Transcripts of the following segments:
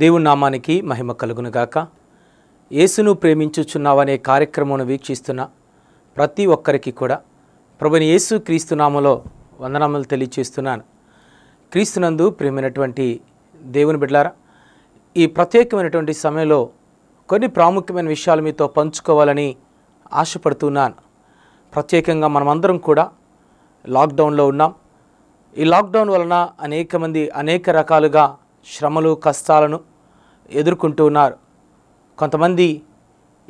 దేవుని నామానికి మహిమ కలుగునుగాక యేసును ప్రేమించుచున్నావనే కార్యక్రమం వీక్షిస్తున్న ప్రతి ఒక్కరికి కూడా ప్రభుని యేసు క్రీస్తునామలో వందనామలు తెలియచేస్తున్నాను క్రీస్తునందు ప్రేమైనటువంటి దేవుని బిడ్లారా ఈ ప్రత్యేకమైనటువంటి సమయంలో కొన్ని ప్రాముఖ్యమైన విషయాలు మీతో పంచుకోవాలని ఆశపడుతున్నాను ప్రత్యేకంగా మనమందరం కూడా లాక్డౌన్లో ఉన్నాం ఈ లాక్డౌన్ వలన అనేక మంది అనేక రకాలుగా శ్రమలు కష్టాలను ఎదుర్కొంటూ ఉన్నారు కొంతమంది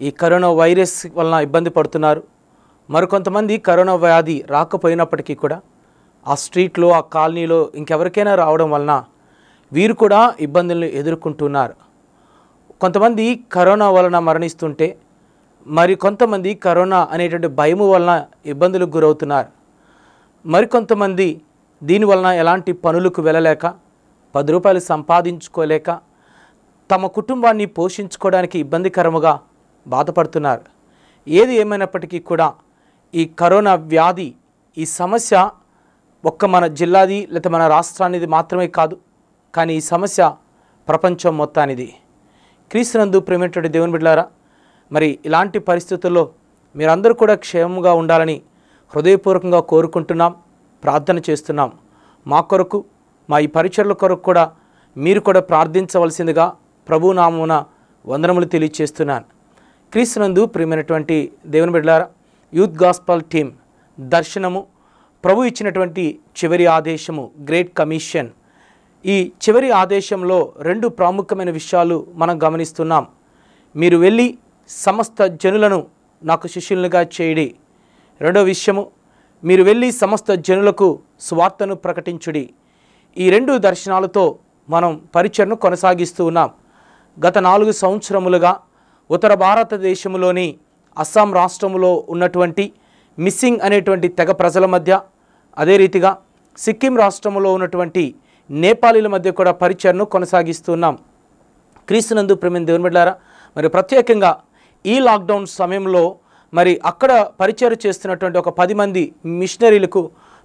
ఈ కరోనా వైరస్ వలన ఇబ్బంది పడుతున్నారు మరికొంతమంది కరోనా వ్యాధి రాకపోయినప్పటికీ కూడా ఆ స్ట్రీట్లో ఆ కాలనీలో ఇంకెవరికైనా రావడం వలన వీరు కూడా ఇబ్బందులను ఎదుర్కొంటున్నారు కొంతమంది కరోనా వలన మరణిస్తుంటే మరి కొంతమంది కరోనా అనేటువంటి భయము వలన ఇబ్బందులకు గురవుతున్నారు మరికొంతమంది దీనివలన ఎలాంటి పనులకు వెళ్ళలేక పది రూపాయలు సంపాదించుకోలేక తమ కుటుంబాన్ని పోషించుకోవడానికి ఇబ్బందికరముగా బాధపడుతున్నారు ఏది ఏమైనప్పటికీ కూడా ఈ కరోనా వ్యాధి ఈ సమస్య ఒక్క మన జిల్లాది లేదా మన రాష్ట్రానిది మాత్రమే కాదు కానీ ఈ సమస్య ప్రపంచం మొత్తానిది క్రీస్తునందు ప్రేమేటువంటి దేవుని బిడ్డారా మరి ఇలాంటి పరిస్థితుల్లో మీరందరూ కూడా క్షేమంగా ఉండాలని హృదయపూర్వకంగా కోరుకుంటున్నాం ప్రార్థన చేస్తున్నాం మా కొరకు మా ఈ పరిచయల కొరకు కూడా మీరు కూడా ప్రార్థించవలసిందిగా ప్రభునామున వందనములు తెలియచేస్తున్నాను క్రీస్తునందు ప్రియమైనటువంటి దేవుని బిడ్డల యూత్ గాస్పల్ టీం దర్శనము ప్రభు ఇచ్చినటువంటి చివరి ఆదేశము గ్రేట్ కమిషన్ ఈ చివరి ఆదేశంలో రెండు ప్రాముఖ్యమైన విషయాలు మనం గమనిస్తున్నాం మీరు వెళ్ళి సమస్త జనులను నాకు శిష్యులుగా చేయడి రెండో విషయము మీరు వెళ్ళి సమస్త జనులకు స్వార్థను ప్రకటించుడి ఈ రెండు దర్శనాలతో మనం పరిచయను కొనసాగిస్తూ ఉన్నాం గత నాలుగు సంవత్సరములుగా ఉత్తర భారతదేశంలోని అస్సాం రాష్ట్రంలో ఉన్నటువంటి మిస్సింగ్ అనేటువంటి తెగ ప్రజల మధ్య అదే రీతిగా సిక్కిం రాష్ట్రంలో ఉన్నటువంటి నేపాలీల మధ్య కూడా పరిచయను కొనసాగిస్తున్నాం క్రీస్తునందు ప్రేమ దేవుని బిడ్డారా మరి ప్రత్యేకంగా ఈ లాక్డౌన్ సమయంలో మరి అక్కడ పరిచయం చేస్తున్నటువంటి ఒక పది మంది మిషనరీలకు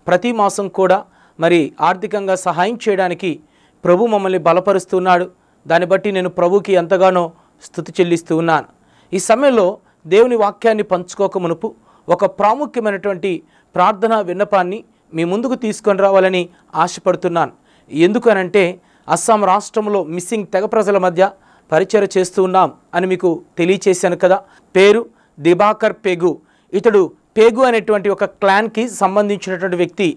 ప్రతి మాసం కూడా మరి ఆర్థికంగా సహాయం చేయడానికి ప్రభు మమ్మల్ని బలపరుస్తున్నాడు దాన్ని బట్టి నేను ప్రభుకి ఎంతగానో స్థుతి చెల్లిస్తూ ఉన్నాను ఈ సమయంలో దేవుని వాక్యాన్ని పంచుకోక మునుపు ఒక ప్రాముఖ్యమైనటువంటి ప్రార్థనా విన్నపాన్ని మీ ముందుకు తీసుకొని రావాలని ఆశపడుతున్నాను ఎందుకనంటే అస్సాం రాష్ట్రంలో మిస్సింగ్ తెగ ప్రజల మధ్య పరిచయం చేస్తూ ఉన్నాం అని మీకు తెలియచేశాను కదా పేరు దిబాకర్ పేగు ఇతడు పేగు అనేటువంటి ఒక క్లాన్కి సంబంధించినటువంటి వ్యక్తి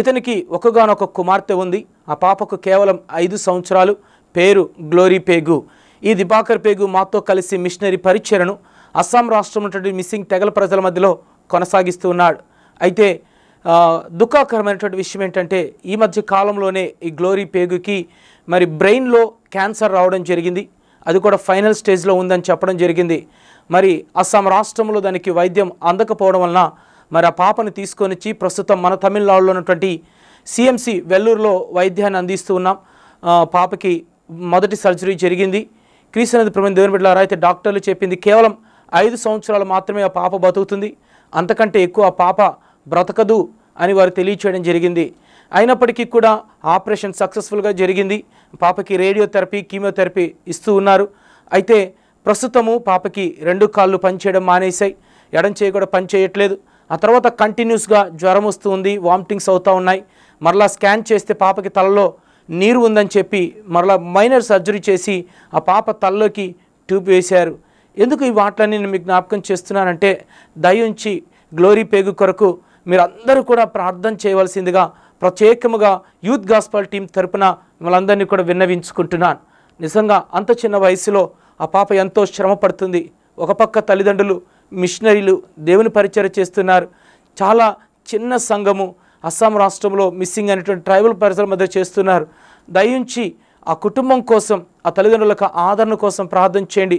ఇతనికి ఒకగానొక కుమార్తె ఉంది ఆ పాపకు కేవలం ఐదు సంవత్సరాలు పేరు గ్లోరీ పేగు ఈ దిబాకర్ పేగు మాతో కలిసి మిషనరీ పరిచయను అస్సాం రాష్ట్రంలో మిస్సింగ్ తెగల ప్రజల మధ్యలో కొనసాగిస్తూ ఉన్నాడు అయితే దుఃఖకరమైనటువంటి విషయం ఏంటంటే ఈ మధ్య కాలంలోనే ఈ గ్లోరీ పేగుకి మరి బ్రెయిన్లో క్యాన్సర్ రావడం జరిగింది అది కూడా ఫైనల్ స్టేజ్లో ఉందని చెప్పడం జరిగింది మరి అస్సాం రాష్ట్రంలో దానికి వైద్యం అందకపోవడం వలన మరి ఆ పాపను తీసుకొని వచ్చి ప్రస్తుతం మన తమిళనాడులో ఉన్నటువంటి సిఎంసి వెల్లూరులో వైద్యాన్ని అందిస్తూ ఉన్నాం పాపకి మొదటి సర్జరీ జరిగింది క్రీస్తున్నది ప్రమేయం దేవుని బిడ్డలారా అయితే డాక్టర్లు చెప్పింది కేవలం ఐదు సంవత్సరాలు మాత్రమే ఆ పాప బతుకుతుంది అంతకంటే ఎక్కువ ఆ పాప బ్రతకదు అని వారు తెలియచేయడం జరిగింది అయినప్పటికీ కూడా ఆపరేషన్ సక్సెస్ఫుల్గా జరిగింది పాపకి రేడియోథెరపీ కీమియోథెరపీ ఇస్తూ ఉన్నారు అయితే ప్రస్తుతము పాపకి రెండు కాళ్ళు పనిచేయడం మానేశాయి ఎడం చేయి కూడా పనిచేయట్లేదు ఆ తర్వాత కంటిన్యూస్గా జ్వరం వస్తుంది వామిటింగ్స్ అవుతూ ఉన్నాయి మరలా స్కాన్ చేస్తే పాపకి తలలో నీరు ఉందని చెప్పి మరలా మైనర్ సర్జరీ చేసి ఆ పాప తల్లోకి ట్యూబ్ వేశారు ఎందుకు ఈ వాటిలన్నీ నేను మీకు జ్ఞాపకం చేస్తున్నానంటే దయించి గ్లోరీ పేగు కొరకు మీరు అందరూ కూడా ప్రార్థన చేయవలసిందిగా ప్రత్యేకముగా యూత్ గాస్పల్ టీం తరపున మిమ్మల్ని కూడా విన్నవించుకుంటున్నాను నిజంగా అంత చిన్న వయసులో ఆ పాప ఎంతో శ్రమ పడుతుంది ఒక పక్క తల్లిదండ్రులు మిషనరీలు దేవుని పరిచయం చేస్తున్నారు చాలా చిన్న సంఘము అస్సాం రాష్ట్రంలో మిస్సింగ్ అనేటువంటి ట్రైబల్ పరిసర మధ్య చేస్తున్నారు దయించి ఆ కుటుంబం కోసం ఆ తల్లిదండ్రులకు ఆదరణ కోసం ప్రార్థన చేయండి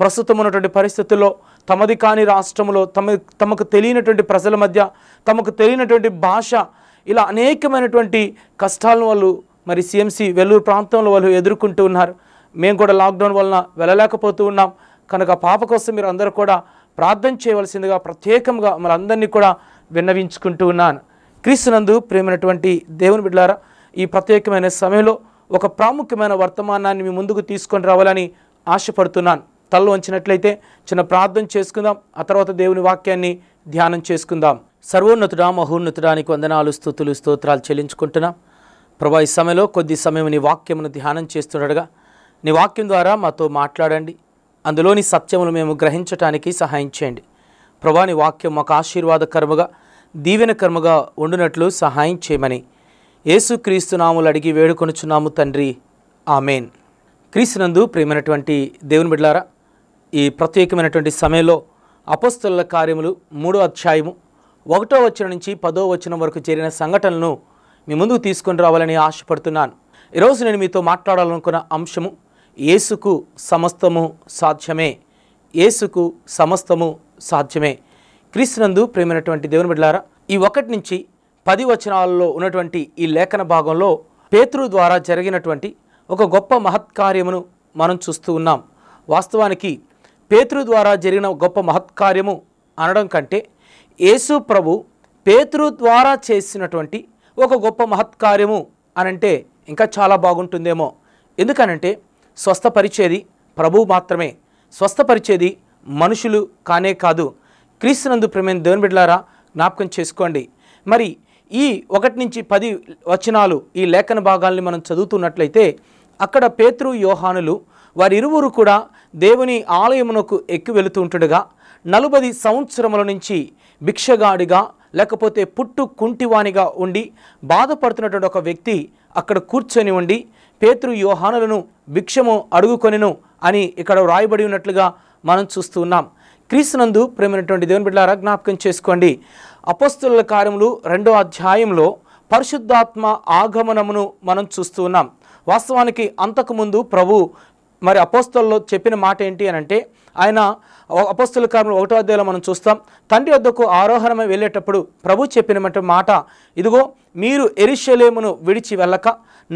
ప్రస్తుతం ఉన్నటువంటి పరిస్థితుల్లో తమది కాని రాష్ట్రంలో తమ తమకు తెలియనటువంటి ప్రజల మధ్య తమకు తెలియనటువంటి భాష ఇలా అనేకమైనటువంటి కష్టాలను వాళ్ళు మరి సిఎంసి వెల్లూరు ప్రాంతంలో వాళ్ళు ఎదుర్కొంటూ ఉన్నారు మేము కూడా లాక్డౌన్ వలన వెళ్ళలేకపోతూ ఉన్నాం కనుక పాప కోసం మీరు అందరూ కూడా ప్రార్థన చేయవలసిందిగా ప్రత్యేకంగా మరి అందరినీ కూడా విన్నవించుకుంటూ ఉన్నాను క్రీస్తునందు ప్రేమైనటువంటి దేవుని బిడ్డారా ఈ ప్రత్యేకమైన సమయంలో ఒక ప్రాముఖ్యమైన వర్తమానాన్ని మీ ముందుకు తీసుకొని రావాలని ఆశపడుతున్నాను తల్లు ఉంచినట్లయితే చిన్న ప్రార్థన చేసుకుందాం ఆ తర్వాత దేవుని వాక్యాన్ని ధ్యానం చేసుకుందాం సర్వోన్నతుడా మహోన్నతుడానికి వందనాలు స్థుతులు స్తోత్రాలు చెల్లించుకుంటున్నాం ప్రభా ఈ సమయంలో కొద్ది సమయం నీ వాక్యమును ధ్యానం చేస్తుండగా నీ వాక్యం ద్వారా మాతో మాట్లాడండి అందులోని సత్యమును మేము గ్రహించటానికి సహాయం చేయండి ప్రభా నీ వాక్యం మాకు ఆశీర్వాదకరముగా దీవెన కర్మగా ఉండునట్లు సహాయం చేయమని యేసుక్రీస్తు నాములు అడిగి వేడుకొనుచున్నాము తండ్రి ఆమెన్ క్రీస్తునందు ప్రేమైనటువంటి దేవుని బిడ్డలారా ఈ ప్రత్యేకమైనటువంటి సమయంలో అపస్తుల కార్యములు మూడో అధ్యాయము ఒకటో వచ్చిన నుంచి పదో వచనం వరకు చేరిన సంఘటనలను మీ ముందుకు తీసుకొని రావాలని ఆశపడుతున్నాను ఈరోజు నేను మీతో మాట్లాడాలనుకున్న అంశము ఏసుకు సమస్తము సాధ్యమే ఏసుకు సమస్తము సాధ్యమే క్రీస్తునందు ప్రేమైనటువంటి దేవుని బిడ్డారా ఈ ఒకటి నుంచి పది వచనాలలో ఉన్నటువంటి ఈ లేఖన భాగంలో పేతృ ద్వారా జరిగినటువంటి ఒక గొప్ప మహత్కార్యమును మనం చూస్తూ ఉన్నాం వాస్తవానికి పేతృ ద్వారా జరిగిన గొప్ప మహత్కార్యము అనడం కంటే యేసు ప్రభు పేతృ ద్వారా చేసినటువంటి ఒక గొప్ప మహత్కార్యము అనంటే ఇంకా చాలా బాగుంటుందేమో ఎందుకనంటే స్వస్థపరిచేది ప్రభువు మాత్రమే స్వస్థపరిచేది మనుషులు కానే కాదు క్రీస్తునందు ప్రమేణ దేవుని బిడ్డలారా జ్ఞాపకం చేసుకోండి మరి ఈ ఒకటి నుంచి పది వచనాలు ఈ లేఖన భాగాల్ని మనం చదువుతున్నట్లయితే అక్కడ పేతృ యోహానులు వారిరువురు కూడా దేవుని ఆలయమునకు ఎక్కి వెళుతూ ఉంటుండగా నలభై సంవత్సరముల నుంచి భిక్షగాడిగా లేకపోతే పుట్టు కుంటివానిగా ఉండి బాధపడుతున్నటువంటి ఒక వ్యక్తి అక్కడ కూర్చొని ఉండి పేతృ యోహానులను భిక్షము అడుగుకొనిను అని ఇక్కడ వ్రాయబడి ఉన్నట్లుగా మనం చూస్తున్నాం క్రీస్తునందు ప్రేమైనటువంటి దేవుని బిడ్డారా జ్ఞాపకం చేసుకోండి అపస్తుల కార్యములు రెండో అధ్యాయంలో పరిశుద్ధాత్మ ఆగమనమును మనం చూస్తూ ఉన్నాం వాస్తవానికి అంతకుముందు ప్రభు మరి అపోస్తల్లో చెప్పిన మాట ఏంటి అని అంటే ఆయన అపోస్తుల కారణం ఒకటో అధ్యాయంలో మనం చూస్తాం తండ్రి వద్దకు ఆరోహణమై వెళ్ళేటప్పుడు ప్రభు చెప్పిన మాట ఇదిగో మీరు ఎరిశలేమును విడిచి వెళ్ళక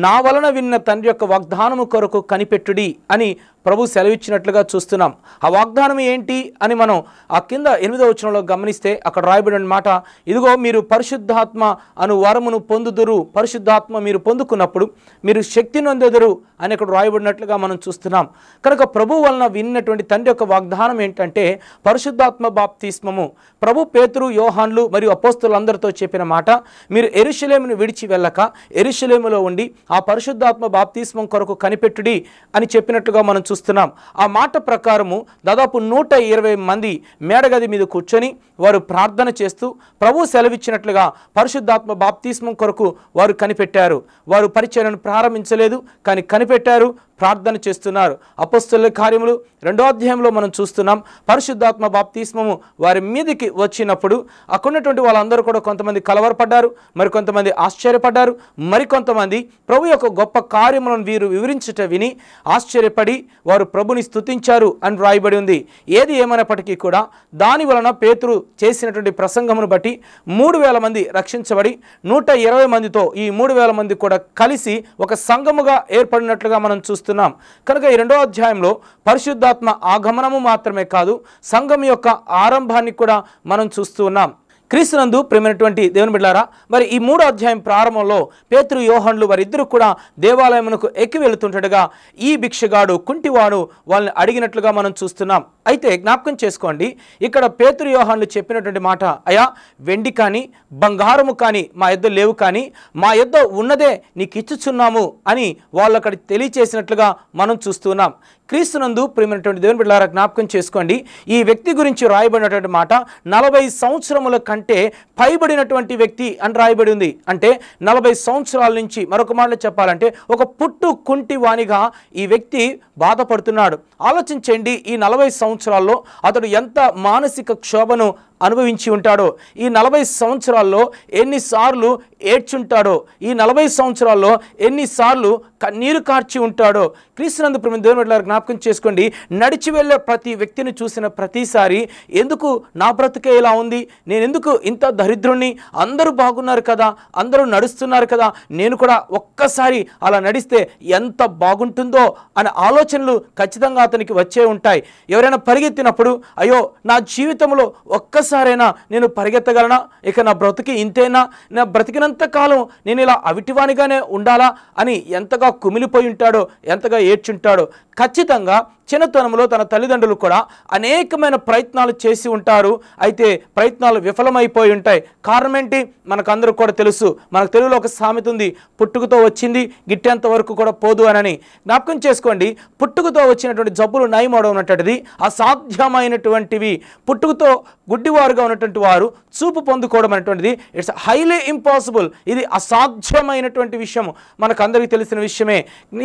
నా వలన విన్న తండ్రి యొక్క వాగ్దానము కొరకు కనిపెట్టుడి అని ప్రభు సెలవిచ్చినట్లుగా చూస్తున్నాం ఆ వాగ్దానం ఏంటి అని మనం ఆ కింద ఎనిమిదవ వచనంలో గమనిస్తే అక్కడ రాయబడిన మాట ఇదిగో మీరు పరిశుద్ధాత్మ అను వరమును పొందుదురు పరిశుద్ధాత్మ మీరు పొందుకున్నప్పుడు మీరు శక్తి నొందెదురు అని ఇక్కడ రాయబడినట్లుగా మనం చూస్తున్నాం కనుక ప్రభు వలన విన్నటువంటి తండ్రి యొక్క వాగ్దానం ఏంటంటే పరిశుద్ధాత్మ బాప్తిస్మము ప్రభు పేతురు యోహాన్లు మరియు అపోస్తులందరితో చెప్పిన మాట మీరు ఎరుషులేమును విడిచి వెళ్ళక ఎరుషులేములో ఉండి ఆ పరిశుద్ధాత్మ బాప్తీస్మం కొరకు కనిపెట్టుడి అని చెప్పినట్లుగా మనం చూస్తున్నాం ఆ మాట ప్రకారము దాదాపు నూట ఇరవై మంది మేడగది మీద కూర్చొని వారు ప్రార్థన చేస్తూ ప్రభు సెలవిచ్చినట్లుగా పరిశుద్ధాత్మ బాప్తీస్మం కొరకు వారు కనిపెట్టారు వారు పరిచయను ప్రారంభించలేదు కానీ కనిపెట్టారు ప్రార్థన చేస్తున్నారు అపస్తుల కార్యములు రెండో అధ్యాయంలో మనం చూస్తున్నాం పరిశుద్ధాత్మ బాప్తిస్మము వారి మీదికి వచ్చినప్పుడు అక్కడున్నటువంటి వాళ్ళందరూ కూడా కొంతమంది కలవరపడ్డారు మరికొంతమంది ఆశ్చర్యపడ్డారు మరికొంతమంది ప్రభు యొక్క గొప్ప కార్యములను వీరు వివరించుట విని ఆశ్చర్యపడి వారు ప్రభుని స్థుతించారు అని వ్రాయబడి ఉంది ఏది ఏమైనప్పటికీ కూడా దాని వలన పేతురు చేసినటువంటి ప్రసంగమును బట్టి మూడు వేల మంది రక్షించబడి నూట ఇరవై మందితో ఈ మూడు వేల మంది కూడా కలిసి ఒక సంఘముగా ఏర్పడినట్లుగా మనం చూస్తాం చూస్తున్నాం కనుక ఈ రెండో అధ్యాయంలో పరిశుద్ధాత్మ ఆగమనము మాత్రమే కాదు సంఘం యొక్క ఆరంభాన్ని కూడా మనం చూస్తూ ఉన్నాం క్రీస్తునందు ప్రేమైనటువంటి దేవుని బిడ్డారా మరి ఈ మూడో అధ్యాయం ప్రారంభంలో పేతురు యోహన్లు వారిద్దరూ కూడా దేవాలయమునకు ఎక్కి వెళుతుంటగా ఈ భిక్షగాడు కుంటివాడు వాళ్ళని అడిగినట్లుగా మనం చూస్తున్నాం అయితే జ్ఞాపకం చేసుకోండి ఇక్కడ పేతురు యోహన్లు చెప్పినటువంటి మాట అయా వెండి కానీ బంగారము కానీ మా యొద్ లేవు కానీ మా యొద్ ఉన్నదే నీకు ఇచ్చుచున్నాము అని వాళ్ళు అక్కడ తెలియచేసినట్లుగా మనం చూస్తున్నాం క్రీస్తునందు ప్రేమైనటువంటి దేవుని బిడ్డారా జ్ఞాపకం చేసుకోండి ఈ వ్యక్తి గురించి రాయబడినటువంటి మాట నలభై సంవత్సరముల కంటే పైబడినటువంటి వ్యక్తి అని రాయబడి ఉంది అంటే నలభై సంవత్సరాల నుంచి మరొక మాటలో చెప్పాలంటే ఒక పుట్టు కుంటి వాణిగా ఈ వ్యక్తి బాధపడుతున్నాడు ఆలోచించండి ఈ నలభై సంవత్సరాల్లో అతడు ఎంత మానసిక క్షోభను అనుభవించి ఉంటాడో ఈ నలభై సంవత్సరాల్లో ఎన్నిసార్లు ఏడ్చుంటాడో ఈ నలభై సంవత్సరాల్లో ఎన్నిసార్లు కన్నీరు కార్చి ఉంటాడో క్రీస్తునందు ప్రమి దేవుని జ్ఞాపకం చేసుకోండి నడిచి వెళ్ళే ప్రతి వ్యక్తిని చూసిన ప్రతిసారి ఎందుకు నా బ్రతుకే ఇలా ఉంది నేను ఎందుకు ఇంత దరిద్రుణ్ణి అందరూ బాగున్నారు కదా అందరూ నడుస్తున్నారు కదా నేను కూడా ఒక్కసారి అలా నడిస్తే ఎంత బాగుంటుందో అనే ఆలోచనలు ఖచ్చితంగా అతనికి వచ్చే ఉంటాయి ఎవరైనా పరిగెత్తినప్పుడు అయ్యో నా జీవితంలో ఒక్కసారి ఒక్కసారైనా నేను పరిగెత్తగలనా ఇక నా బ్రతికి ఇంతేనా నా బ్రతికినంత కాలం నేను ఇలా అవిటివానిగానే ఉండాలా అని ఎంతగా కుమిలిపోయి ఉంటాడో ఎంతగా ఏడ్చుంటాడో ఖచ్చితంగా చిన్నతనంలో తన తల్లిదండ్రులు కూడా అనేకమైన ప్రయత్నాలు చేసి ఉంటారు అయితే ప్రయత్నాలు విఫలమైపోయి ఉంటాయి కారణం ఏంటి మనకందరూ కూడా తెలుసు మనకు తెలుగులో ఒక సామెత ఉంది పుట్టుకతో వచ్చింది గిట్టేంత వరకు కూడా పోదు అనని జ్ఞాపకం చేసుకోండి పుట్టుకతో వచ్చినటువంటి జబ్బులు నయమవడం ఉన్నటువంటిది అసాధ్యమైనటువంటివి పుట్టుకతో గుడ్డివారుగా ఉన్నటువంటి వారు చూపు పొందుకోవడం అనేటువంటిది ఇట్స్ హైలీ ఇంపాసిబుల్ ఇది అసాధ్యమైనటువంటి విషయం మనకందరికీ తెలిసిన విషయమే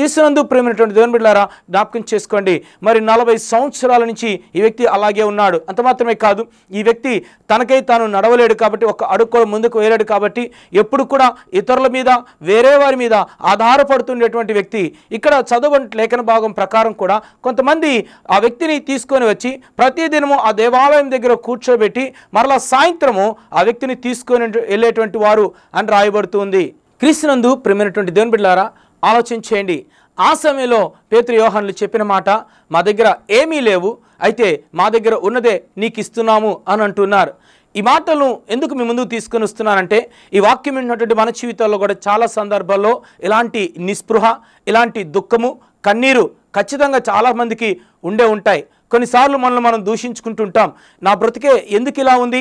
ఈశ్వరందు ప్రేమైనటువంటి దేవన్ బిడ్డారా జ్ఞాపకం చేసుకోండి మరి నలభై సంవత్సరాల నుంచి ఈ వ్యక్తి అలాగే ఉన్నాడు అంత మాత్రమే కాదు ఈ వ్యక్తి తనకై తాను నడవలేడు కాబట్టి ఒక అడుగు కూడా ముందుకు వేయలేడు కాబట్టి ఎప్పుడు కూడా ఇతరుల మీద వేరే వారి మీద ఆధారపడుతుండేటువంటి వ్యక్తి ఇక్కడ చదువు లేఖన భాగం ప్రకారం కూడా కొంతమంది ఆ వ్యక్తిని తీసుకొని వచ్చి ప్రతిదినము ఆ దేవాలయం దగ్గర కూర్చోబెట్టి మరలా సాయంత్రము ఆ వ్యక్తిని తీసుకొని వెళ్ళేటువంటి వారు అని రాయబడుతుంది క్రీస్తునందు ప్రేమైనటువంటి దేవుని బిడ్డారా ఆలోచించేయండి ఆ సమయంలో పేతృ యోహన్లు చెప్పిన మాట మా దగ్గర ఏమీ లేవు అయితే మా దగ్గర ఉన్నదే నీకు ఇస్తున్నాము అని అంటున్నారు ఈ మాటలు ఎందుకు మీ ముందుకు తీసుకొని వస్తున్నానంటే ఈ వాక్యం ఉన్నటువంటి మన జీవితాల్లో కూడా చాలా సందర్భాల్లో ఇలాంటి నిస్పృహ ఇలాంటి దుఃఖము కన్నీరు ఖచ్చితంగా చాలామందికి ఉండే ఉంటాయి కొన్నిసార్లు మనల్ని మనం దూషించుకుంటుంటాం నా బ్రతికే ఎందుకు ఇలా ఉంది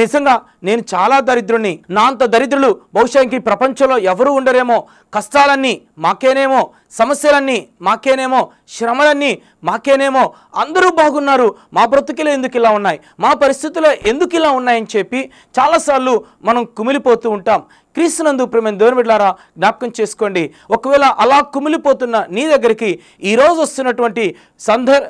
నిజంగా నేను చాలా దరిద్రుని నా అంత దరిద్రులు బహుశా ఇంక ప్రపంచంలో ఎవరు ఉండరేమో కష్టాలన్నీ మాకేనేమో సమస్యలన్నీ మాకేనేమో శ్రమలన్నీ మాకేనేమో అందరూ బాగున్నారు మా బ్రతుకులు ఎందుకు ఇలా ఉన్నాయి మా పరిస్థితులు ఎందుకు ఇలా ఉన్నాయని చెప్పి చాలాసార్లు మనం కుమిలిపోతూ ఉంటాం క్రీస్తునందు ప్రేమ దేవుని బిడ్డారా జ్ఞాపకం చేసుకోండి ఒకవేళ అలా కుమిలిపోతున్న నీ దగ్గరికి ఈరోజు వస్తున్నటువంటి సందర్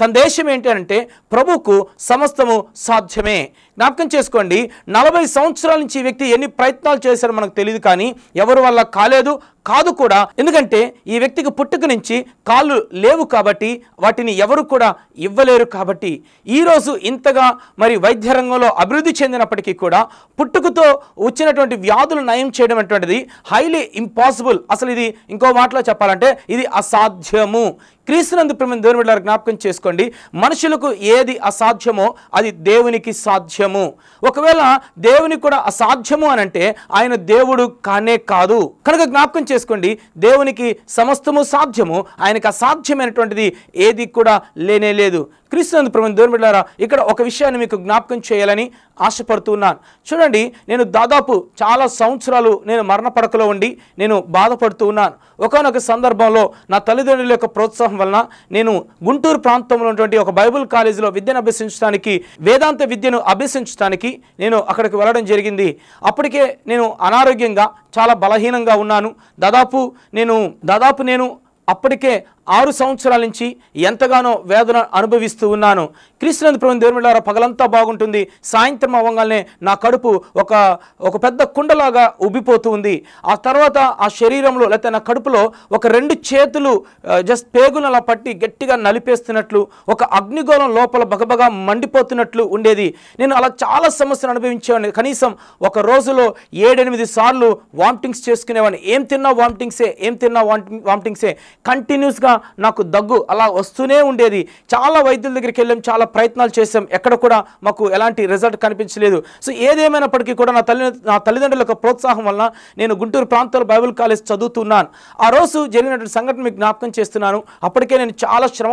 సందేశం ఏంటంటే ప్రభుకు సమస్తము సాధ్యమే జ్ఞాపకం చేసుకోండి నలభై సంవత్సరాల నుంచి ఈ వ్యక్తి ఎన్ని ప్రయత్నాలు చేశారో మనకు తెలియదు కానీ ఎవరి వల్ల కాలేదు కాదు కూడా ఎందుకంటే ఈ వ్యక్తికి పుట్టుక నుంచి కాళ్ళు లేవు కాబట్టి వాటిని ఎవరు కూడా ఇవ్వలేరు కాబట్టి ఈరోజు ఇంతగా మరి వైద్య రంగంలో అభివృద్ధి చెందినప్పటికీ కూడా పుట్టుకతో వచ్చినటువంటి వ్యాధులు నయం చేయడం అటువంటిది హైలీ ఇంపాసిబుల్ అసలు ఇది ఇంకో మాటలో చెప్పాలంటే ఇది అసాధ్యము క్రీస్తునందు ప్రేమ దేవుని జ్ఞాపకం చేసుకోండి మనుషులకు ఏది అసాధ్యమో అది దేవునికి సాధ్యం అసాధ్యము ఒకవేళ దేవునికి కూడా అసాధ్యము అని అంటే ఆయన దేవుడు కానే కాదు కనుక జ్ఞాపకం చేసుకోండి దేవునికి సమస్తము సాధ్యము ఆయనకు అసాధ్యమైనటువంటిది ఏది కూడా లేనే లేదు క్రీస్తునందు ప్రభుత్వ దేవుని బిడ్డారా ఇక్కడ ఒక విషయాన్ని మీకు జ్ఞాపకం చేయాలని ఆశపడుతున్నాను చూడండి నేను దాదాపు చాలా సంవత్సరాలు నేను మరణ పడకలో ఉండి నేను బాధపడుతూ ఉన్నాను ఒకనొక సందర్భంలో నా తల్లిదండ్రుల యొక్క ప్రోత్సాహం వలన నేను గుంటూరు ప్రాంతంలో ఉన్నటువంటి ఒక బైబుల్ కాలేజీలో విద్యను అభ్యసించడానికి వేదాంత విద్యను అభ్యసించడానికి నేను అక్కడికి వెళ్ళడం జరిగింది అప్పటికే నేను అనారోగ్యంగా చాలా బలహీనంగా ఉన్నాను దాదాపు నేను దాదాపు నేను అప్పటికే ఆరు సంవత్సరాల నుంచి ఎంతగానో వేదన అనుభవిస్తూ ఉన్నాను కృష్ణనందపురం దేవుళ్ళారా పగలంతా బాగుంటుంది సాయంత్రం అవ్వగానే నా కడుపు ఒక ఒక పెద్ద కుండలాగా ఉబ్బిపోతూ ఉంది ఆ తర్వాత ఆ శరీరంలో లేకపోతే నా కడుపులో ఒక రెండు చేతులు జస్ట్ పేగునలా అలా పట్టి గట్టిగా నలిపేస్తున్నట్లు ఒక అగ్నిగోళం లోపల బగబగా మండిపోతున్నట్లు ఉండేది నేను అలా చాలా సమస్యలు అనుభవించేవాడిని కనీసం ఒక రోజులో ఏడెనిమిది సార్లు వామిటింగ్స్ చేసుకునేవాడిని ఏం తిన్నా వామిటింగ్సే ఏం తిన్నా వామిటింగ్ వామిటింగ్సే కంటిన్యూస్గా నాకు దగ్గు అలా వస్తూనే ఉండేది చాలా వైద్యుల దగ్గరికి వెళ్ళాం చాలా ప్రయత్నాలు చేసాం ఎక్కడ కూడా మాకు ఎలాంటి రిజల్ట్ కనిపించలేదు సో ఏదేమైనప్పటికీ కూడా నా తల్లి నా తల్లిదండ్రుల యొక్క ప్రోత్సాహం వలన నేను గుంటూరు ప్రాంతంలో బైబిల్ కాలేజ్ చదువుతున్నాను ఆ రోజు జరిగినటువంటి సంఘటన మీకు జ్ఞాపకం చేస్తున్నాను అప్పటికే నేను చాలా శ్రమ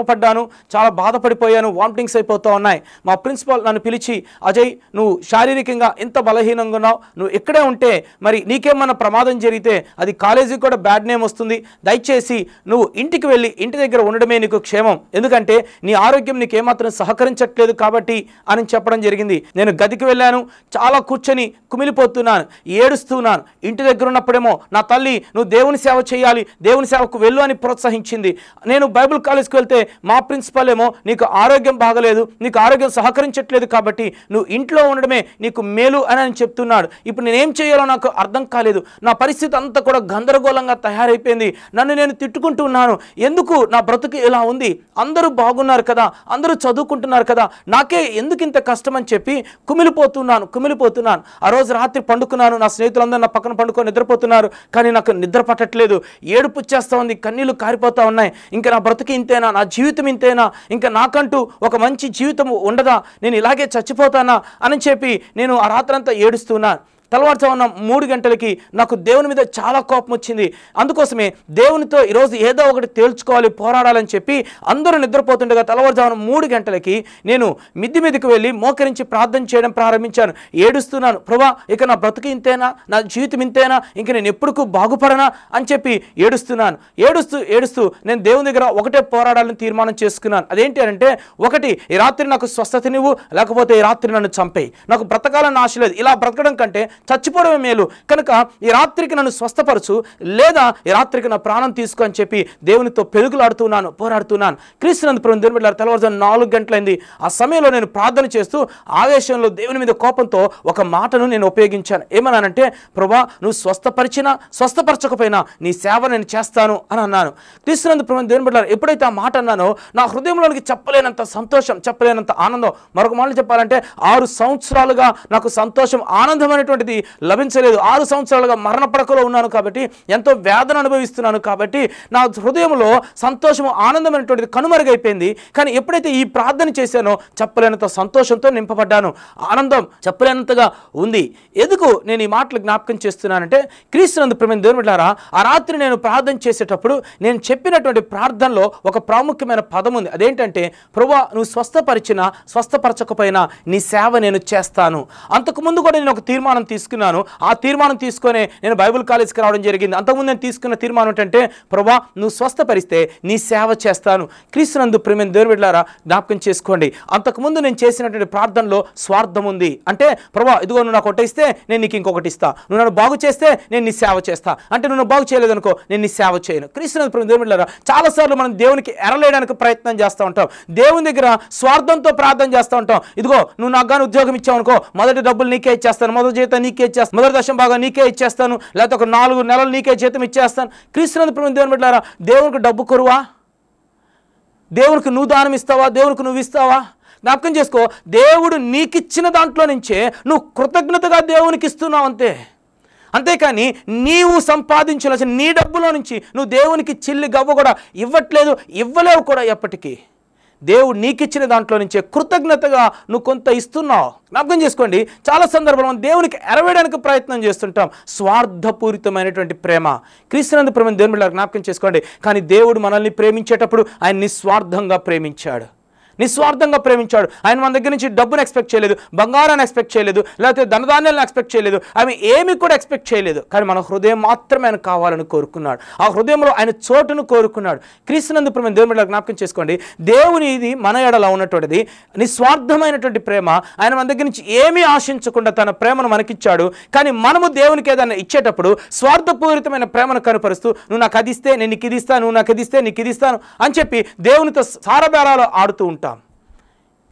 చాలా బాధపడిపోయాను వామిటింగ్స్ అయిపోతూ ఉన్నాయి మా ప్రిన్సిపాల్ నన్ను పిలిచి అజయ్ నువ్వు శారీరకంగా ఎంత బలహీనంగా ఉన్నావు నువ్వు ఇక్కడే ఉంటే మరి నీకేమన్నా ప్రమాదం జరిగితే అది కాలేజీకి కూడా బ్యాడ్ నేమ్ వస్తుంది దయచేసి నువ్వు ఇంటికి వెళ్ళి ఇంటి దగ్గర ఉండడమే నీకు క్షేమం ఎందుకంటే నీ ఆరోగ్యం నీకు ఏమాత్రం సహకరించట్లేదు కాబట్టి అని చెప్పడం జరిగింది నేను గదికి వెళ్ళాను చాలా కూర్చొని కుమిలిపోతున్నాను ఏడుస్తున్నాను ఇంటి దగ్గర ఉన్నప్పుడేమో నా తల్లి నువ్వు దేవుని సేవ చేయాలి దేవుని సేవకు వెళ్ళు అని ప్రోత్సహించింది నేను బైబిల్ కాలేజ్కి వెళ్తే మా ప్రిన్సిపల్ ఏమో నీకు ఆరోగ్యం బాగలేదు నీకు ఆరోగ్యం సహకరించట్లేదు కాబట్టి నువ్వు ఇంట్లో ఉండడమే నీకు మేలు అని అని చెప్తున్నాడు ఇప్పుడు నేనేం చేయాలో నాకు అర్థం కాలేదు నా పరిస్థితి అంతా కూడా గందరగోళంగా తయారైపోయింది నన్ను నేను తిట్టుకుంటున్నాను ఎందుకు ఎందుకు నా బ్రతుకు ఇలా ఉంది అందరూ బాగున్నారు కదా అందరూ చదువుకుంటున్నారు కదా నాకే ఎందుకు ఇంత కష్టం అని చెప్పి కుమిలిపోతున్నాను కుమిలిపోతున్నాను ఆ రోజు రాత్రి పండుకున్నాను నా స్నేహితులందరూ నా పక్కన పండుకొని నిద్రపోతున్నారు కానీ నాకు నిద్ర పట్టట్లేదు ఏడుపు వచ్చేస్తూ ఉంది కన్నీళ్ళు కారిపోతూ ఉన్నాయి ఇంకా నా బ్రతుకు ఇంతేనా నా జీవితం ఇంతేనా ఇంకా నాకంటూ ఒక మంచి జీవితం ఉండదా నేను ఇలాగే చచ్చిపోతానా అని చెప్పి నేను ఆ రాత్రంతా ఏడుస్తున్నాను తెల్లవారుజామున మూడు గంటలకి నాకు దేవుని మీద చాలా కోపం వచ్చింది అందుకోసమే దేవునితో ఈరోజు ఏదో ఒకటి తేల్చుకోవాలి పోరాడాలని చెప్పి అందరూ నిద్రపోతుండగా తెల్లవారుజామున మూడు గంటలకి నేను మిద్ది మీదకి వెళ్ళి మోకరించి ప్రార్థన చేయడం ప్రారంభించాను ఏడుస్తున్నాను ప్రభా ఇక నా బ్రతుకు ఇంతేనా నా జీవితం ఇంతేనా ఇంక నేను ఎప్పుడుకు బాగుపడనా అని చెప్పి ఏడుస్తున్నాను ఏడుస్తూ ఏడుస్తూ నేను దేవుని దగ్గర ఒకటే పోరాడాలని తీర్మానం చేసుకున్నాను అదేంటి అంటే ఒకటి ఈ రాత్రి నాకు స్వస్థతనివ్వు లేకపోతే ఈ రాత్రి నన్ను చంపేయి నాకు బ్రతకాలని ఆశ లేదు ఇలా బ్రతకడం కంటే చచ్చిపోవడమే మేలు కనుక ఈ రాత్రికి నన్ను స్వస్థపరచు లేదా ఈ రాత్రికి నా ప్రాణం తీసుకో అని చెప్పి దేవునితో పెరుగులాడుతున్నాను పోరాడుతున్నాను క్రీస్తునందు ప్రభు దేవుని తెల్లవారుజాము నాలుగు గంటలైంది ఆ సమయంలో నేను ప్రార్థన చేస్తూ ఆవేశంలో దేవుని మీద కోపంతో ఒక మాటను నేను ఉపయోగించాను ఏమన్నానంటే ప్రభా నువ్వు స్వస్థపరిచినా స్వస్థపరచకపోయినా నీ సేవ నేను చేస్తాను అని అన్నాను క్రీస్తునందు ప్రభు దేవుని ఎప్పుడైతే ఆ మాట అన్నానో నా హృదయంలోనికి చెప్పలేనంత సంతోషం చెప్పలేనంత ఆనందం మరొక మాటలు చెప్పాలంటే ఆరు సంవత్సరాలుగా నాకు సంతోషం ఆనందం అనేటువంటి అనేటువంటిది లభించలేదు ఆరు సంవత్సరాలుగా మరణ పడకలో ఉన్నాను కాబట్టి ఎంతో వేదన అనుభవిస్తున్నాను కాబట్టి నా హృదయంలో సంతోషము ఆనందమైనటువంటిది కనుమరుగైపోయింది కానీ ఎప్పుడైతే ఈ ప్రార్థన చేశానో చెప్పలేనంత సంతోషంతో నింపబడ్డాను ఆనందం చెప్పలేనంతగా ఉంది ఎందుకు నేను ఈ మాటలు జ్ఞాపకం చేస్తున్నానంటే క్రీస్తునందు ప్రమే దేవుని బిడ్డారా ఆ రాత్రి నేను ప్రార్థన చేసేటప్పుడు నేను చెప్పినటువంటి ప్రార్థనలో ఒక ప్రాముఖ్యమైన పదం ఉంది అదేంటంటే ప్రభా నువ్వు స్వస్థపరిచినా స్వస్థపరచకపోయినా నీ సేవ నేను చేస్తాను అంతకుముందు కూడా నేను ఒక తీర్మానం తీసుకున్నాను ఆ తీర్మానం తీసుకొని నేను బైబుల్ కాలేజ్కి రావడం జరిగింది అంతకుముందు నేను తీసుకున్న తీర్మానం ఏంటంటే ప్రభా నువ్వు స్వస్థపరిస్తే నీ సేవ చేస్తాను క్రీస్తునందు ప్రేమ దేవుడిలారా జ్ఞాపకం చేసుకోండి అంతకుముందు నేను చేసినటువంటి ప్రార్థనలో స్వార్థం ఉంది అంటే ప్రభా ఇదిగో నువ్వు నాకు ఒకటిస్తే నేను నీకు ఇంకొకటి ఇస్తా నువ్వు నన్ను బాగు చేస్తే నేను నీ సేవ చేస్తా అంటే నువ్వు బాగు చేయలేదనుకో నేను నీ సేవ చేయను క్రీస్తునందు ప్రేమ దేవుడిలారా చాలాసార్లు మనం దేవునికి ఎరలేయడానికి ప్రయత్నం చేస్తూ ఉంటాం దేవుని దగ్గర స్వార్థంతో ప్రార్థన చేస్తూ ఉంటాం ఇదిగో నువ్వు నాకు కానీ ఉద్యోగం ఇచ్చావు అనుకో మొదటి డబ్బులు నీకే ఇచ్చేస్తాను మొదటి జీవితం నీకే ఇచ్చేస్తాను మొదటి దశం భాగం నీకే ఇచ్చేస్తాను లేకపోతే ఒక నాలుగు నెలలు నీకే జీతం ఇచ్చేస్తాను క్రీస్తునందు ప్రభుత్వం దేవుని పెట్టారా దేవునికి డబ్బు కొరువా దేవునికి నువ్వు దానం ఇస్తావా దేవునికి నువ్వు ఇస్తావా జ్ఞాపకం చేసుకో దేవుడు నీకిచ్చిన దాంట్లో నుంచే నువ్వు కృతజ్ఞతగా దేవునికి ఇస్తున్నావు అంతే అంతేకాని నీవు సంపాదించాల్సిన నీ డబ్బులో నుంచి నువ్వు దేవునికి చిల్లి గవ్వ కూడా ఇవ్వట్లేదు ఇవ్వలేవు కూడా ఎప్పటికీ దేవుడు నీకిచ్చిన దాంట్లో నుంచే కృతజ్ఞతగా నువ్వు కొంత ఇస్తున్నావు జ్ఞాపకం చేసుకోండి చాలా సందర్భంలో దేవునికి ఎరవేయడానికి ప్రయత్నం చేస్తుంటాం స్వార్థపూరితమైనటువంటి ప్రేమ క్రీస్తునందు ప్రేమ దేవుని జ్ఞాపకం చేసుకోండి కానీ దేవుడు మనల్ని ప్రేమించేటప్పుడు ఆయన నిస్వార్థంగా ప్రేమించాడు నిస్వార్థంగా ప్రేమించాడు ఆయన మన దగ్గర నుంచి డబ్బును ఎక్స్పెక్ట్ చేయలేదు బంగారాన్ని ఎక్స్పెక్ట్ చేయలేదు లేకపోతే ధనధాన్యాలను ఎక్స్పెక్ట్ చేయలేదు ఆమె ఏమి కూడా ఎక్స్పెక్ట్ చేయలేదు కానీ మన హృదయం మాత్రమే ఆయన కావాలని కోరుకున్నాడు ఆ హృదయంలో ఆయన చోటును కోరుకున్నాడు క్రీస్తునందు ప్రేమ దేవుని జ్ఞాపకం చేసుకోండి దేవుని ఇది మన ఎడలా ఉన్నటువంటిది నిస్వార్థమైనటువంటి ప్రేమ ఆయన మన దగ్గర నుంచి ఏమీ ఆశించకుండా తన ప్రేమను మనకిచ్చాడు కానీ మనము దేవునికి ఏదైనా ఇచ్చేటప్పుడు స్వార్థపూరితమైన ప్రేమను కనపరుస్తూ నువ్వు నాకు అదిస్తే నేను నీకు ఇది ఇస్తాను నువ్వు నాకు ఇది ఇస్తే నీకు ఇది ఇస్తాను అని చెప్పి దేవునితో సారబేరాలు ఆడుతూ ఉంటాను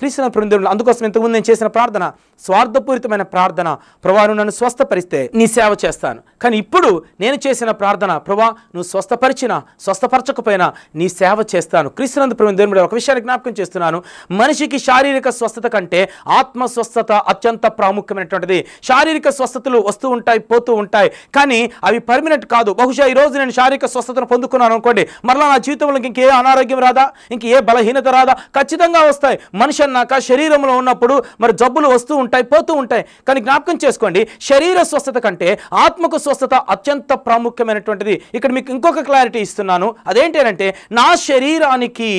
క్రీస్తున బృందంలో అందుకోసం ఇంతకుముందు నేను చేసిన ప్రార్థన స్వార్థపూరితమైన ప్రార్థన ప్రభా నువ్వు నన్ను స్వస్థపరిస్తే నీ సేవ చేస్తాను కానీ ఇప్పుడు నేను చేసిన ప్రార్థన ప్రభా నువ్వు స్వస్థపరిచినా స్వస్థపరచకపోయినా నీ సేవ చేస్తాను క్రీస్తునందు ప్రభు దేవుడు ఒక విషయాన్ని జ్ఞాపకం చేస్తున్నాను మనిషికి శారీరక స్వస్థత కంటే ఆత్మ స్వస్థత అత్యంత ప్రాముఖ్యమైనటువంటిది శారీరక స్వస్థతలు వస్తూ ఉంటాయి పోతూ ఉంటాయి కానీ అవి పర్మనెంట్ కాదు బహుశా ఈరోజు నేను శారీరక స్వస్థతను పొందుకున్నాను అనుకోండి మరలా నా జీవితంలో ఇంకే అనారోగ్యం రాదా ఇంకే బలహీనత రాదా ఖచ్చితంగా వస్తాయి మనిషి అన్నాక శరీరంలో ఉన్నప్పుడు మరి జబ్బులు వస్తూ ఉంటాయి పోతూ ఉంటాయి కానీ జ్ఞాపకం చేసుకోండి శరీర స్వస్థత కంటే ఆత్మకు స్వస్థత అత్యంత ప్రాముఖ్యమైనటువంటిది ఇక్కడ మీకు ఇంకొక క్లారిటీ ఇస్తున్నాను అదేంటంటే నా శరీరానికి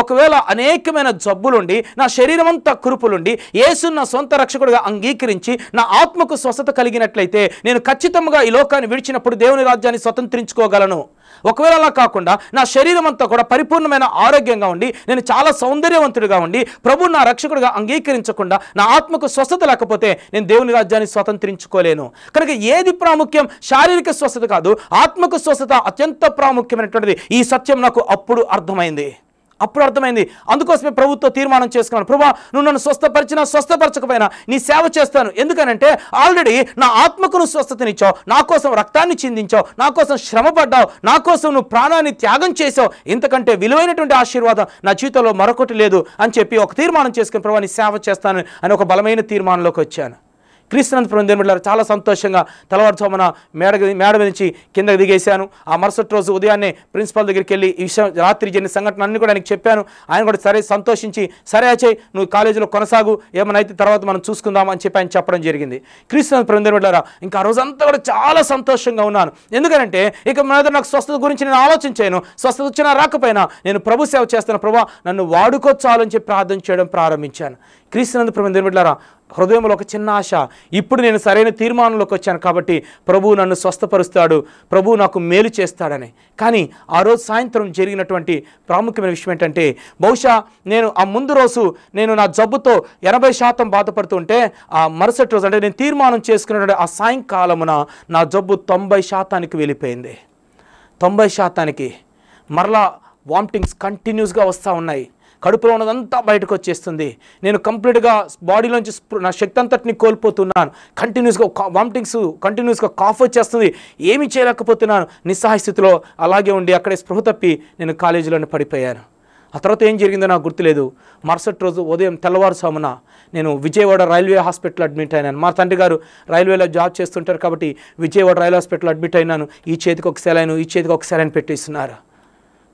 ఒకవేళ అనేకమైన జబ్బులుండి నా శరీరం అంతా కురుపులుండి యేసు నా సొంత రక్షకుడిగా అంగీకరించి నా ఆత్మకు స్వస్థత కలిగినట్లయితే నేను ఖచ్చితంగా ఈ లోకాన్ని విడిచినప్పుడు దేవుని రాజ్యాన్ని స్వతంత్రించుకోగలను ఒకవేళ అలా కాకుండా నా శరీరం అంతా కూడా పరిపూర్ణమైన ఆరోగ్యంగా ఉండి నేను చాలా సౌందర్యవంతుడిగా ఉండి ప్రభు నా రక్షకుడిగా అంగీకరించకుండా నా ఆత్మకు స్వస్థత లేకపోతే నేను దేవుని రాజ్యాన్ని స్వతంత్రించుకోలేను కనుక ఏది ప్రాముఖ్యం శారీరక స్వస్థత కాదు ఆత్మకు స్వస్థత అత్యంత ప్రాముఖ్యమైనటువంటిది ఈ సత్యం నాకు అప్పుడు అర్థమైంది అప్పుడు అర్థమైంది అందుకోసమే ప్రభుత్వం తీర్మానం చేసుకున్నాను ప్రభా నువ్వు నన్ను స్వస్థపరిచినా స్వస్థపరచకపోయినా నీ సేవ చేస్తాను ఎందుకనంటే ఆల్రెడీ నా ఆత్మకు నువ్వు స్వస్థతనిచ్చావు నా కోసం రక్తాన్ని చిందించావు నా కోసం శ్రమపడ్డావు నా కోసం నువ్వు ప్రాణాన్ని త్యాగం చేసావు ఇంతకంటే విలువైనటువంటి ఆశీర్వాదం నా జీవితంలో మరొకటి లేదు అని చెప్పి ఒక తీర్మానం చేసుకుని ప్రభా నీ సేవ చేస్తాను అని ఒక బలమైన తీర్మానంలోకి వచ్చాను క్రీస్తునంతపురం దేవుని చాలా సంతోషంగా తెల్లవారుజామున మేడ మేడ నుంచి కిందకు దిగేశాను ఆ మరుసటి రోజు ఉదయాన్నే ప్రిన్సిపాల్ దగ్గరికి వెళ్ళి ఈ విషయం రాత్రి జరిగిన సంఘటన అన్ని కూడా ఆయనకు చెప్పాను ఆయన కూడా సరే సంతోషించి సరే అచయ్ నువ్వు కాలేజీలో కొనసాగు ఏమైనా అయితే తర్వాత మనం చూసుకుందాం అని చెప్పి ఆయన చెప్పడం జరిగింది క్రీస్తునంతపురం దేవుని బిడ్డారా ఇంకా ఆ రోజంతా కూడా చాలా సంతోషంగా ఉన్నాను ఎందుకంటే ఇక మీద నాకు స్వస్థత గురించి నేను ఆలోచించాను స్వస్థత వచ్చినా రాకపోయినా నేను ప్రభు సేవ చేస్తాను ప్రభా నన్ను వాడుకోవచ్చాలని చెప్పి ప్రార్థన చేయడం ప్రారంభించాను క్రీస్తునంద ప్రభు దేవుని హృదయంలో ఒక చిన్న ఆశ ఇప్పుడు నేను సరైన తీర్మానంలోకి వచ్చాను కాబట్టి ప్రభువు నన్ను స్వస్థపరుస్తాడు ప్రభువు నాకు మేలు చేస్తాడని కానీ ఆ రోజు సాయంత్రం జరిగినటువంటి ప్రాముఖ్యమైన విషయం ఏంటంటే బహుశా నేను ఆ ముందు రోజు నేను నా జబ్బుతో ఎనభై శాతం బాధపడుతుంటే ఆ మరుసటి రోజు అంటే నేను తీర్మానం చేసుకున్నటువంటి ఆ సాయంకాలమున నా జబ్బు తొంభై శాతానికి వెళ్ళిపోయింది తొంభై శాతానికి మరలా వామిటింగ్స్ కంటిన్యూస్గా వస్తూ ఉన్నాయి కడుపులో ఉన్నదంతా బయటకు వచ్చేస్తుంది నేను కంప్లీట్గా బాడీలోంచి నా శక్తి అంతటిని కోల్పోతున్నాను కంటిన్యూస్గా వామిటింగ్స్ కంటిన్యూస్గా కాఫ్ వచ్చేస్తుంది ఏమి చేయలేకపోతున్నాను నిస్సహాయ స్థితిలో అలాగే ఉండి అక్కడే స్పృహ తప్పి నేను కాలేజీలోనే పడిపోయాను ఆ తర్వాత ఏం జరిగిందో నాకు గుర్తులేదు మరుసటి రోజు ఉదయం తెల్లవారుసామున నేను విజయవాడ రైల్వే హాస్పిటల్ అడ్మిట్ అయినాను మా తండ్రి గారు రైల్వేలో జాబ్ చేస్తుంటారు కాబట్టి విజయవాడ రైల్వే హాస్పిటల్ అడ్మిట్ అయినాను ఈ చేతికి ఒక సెలైన్ ఈ చేతికి ఒక సెలైన్ పెట్టేస్తున్నారు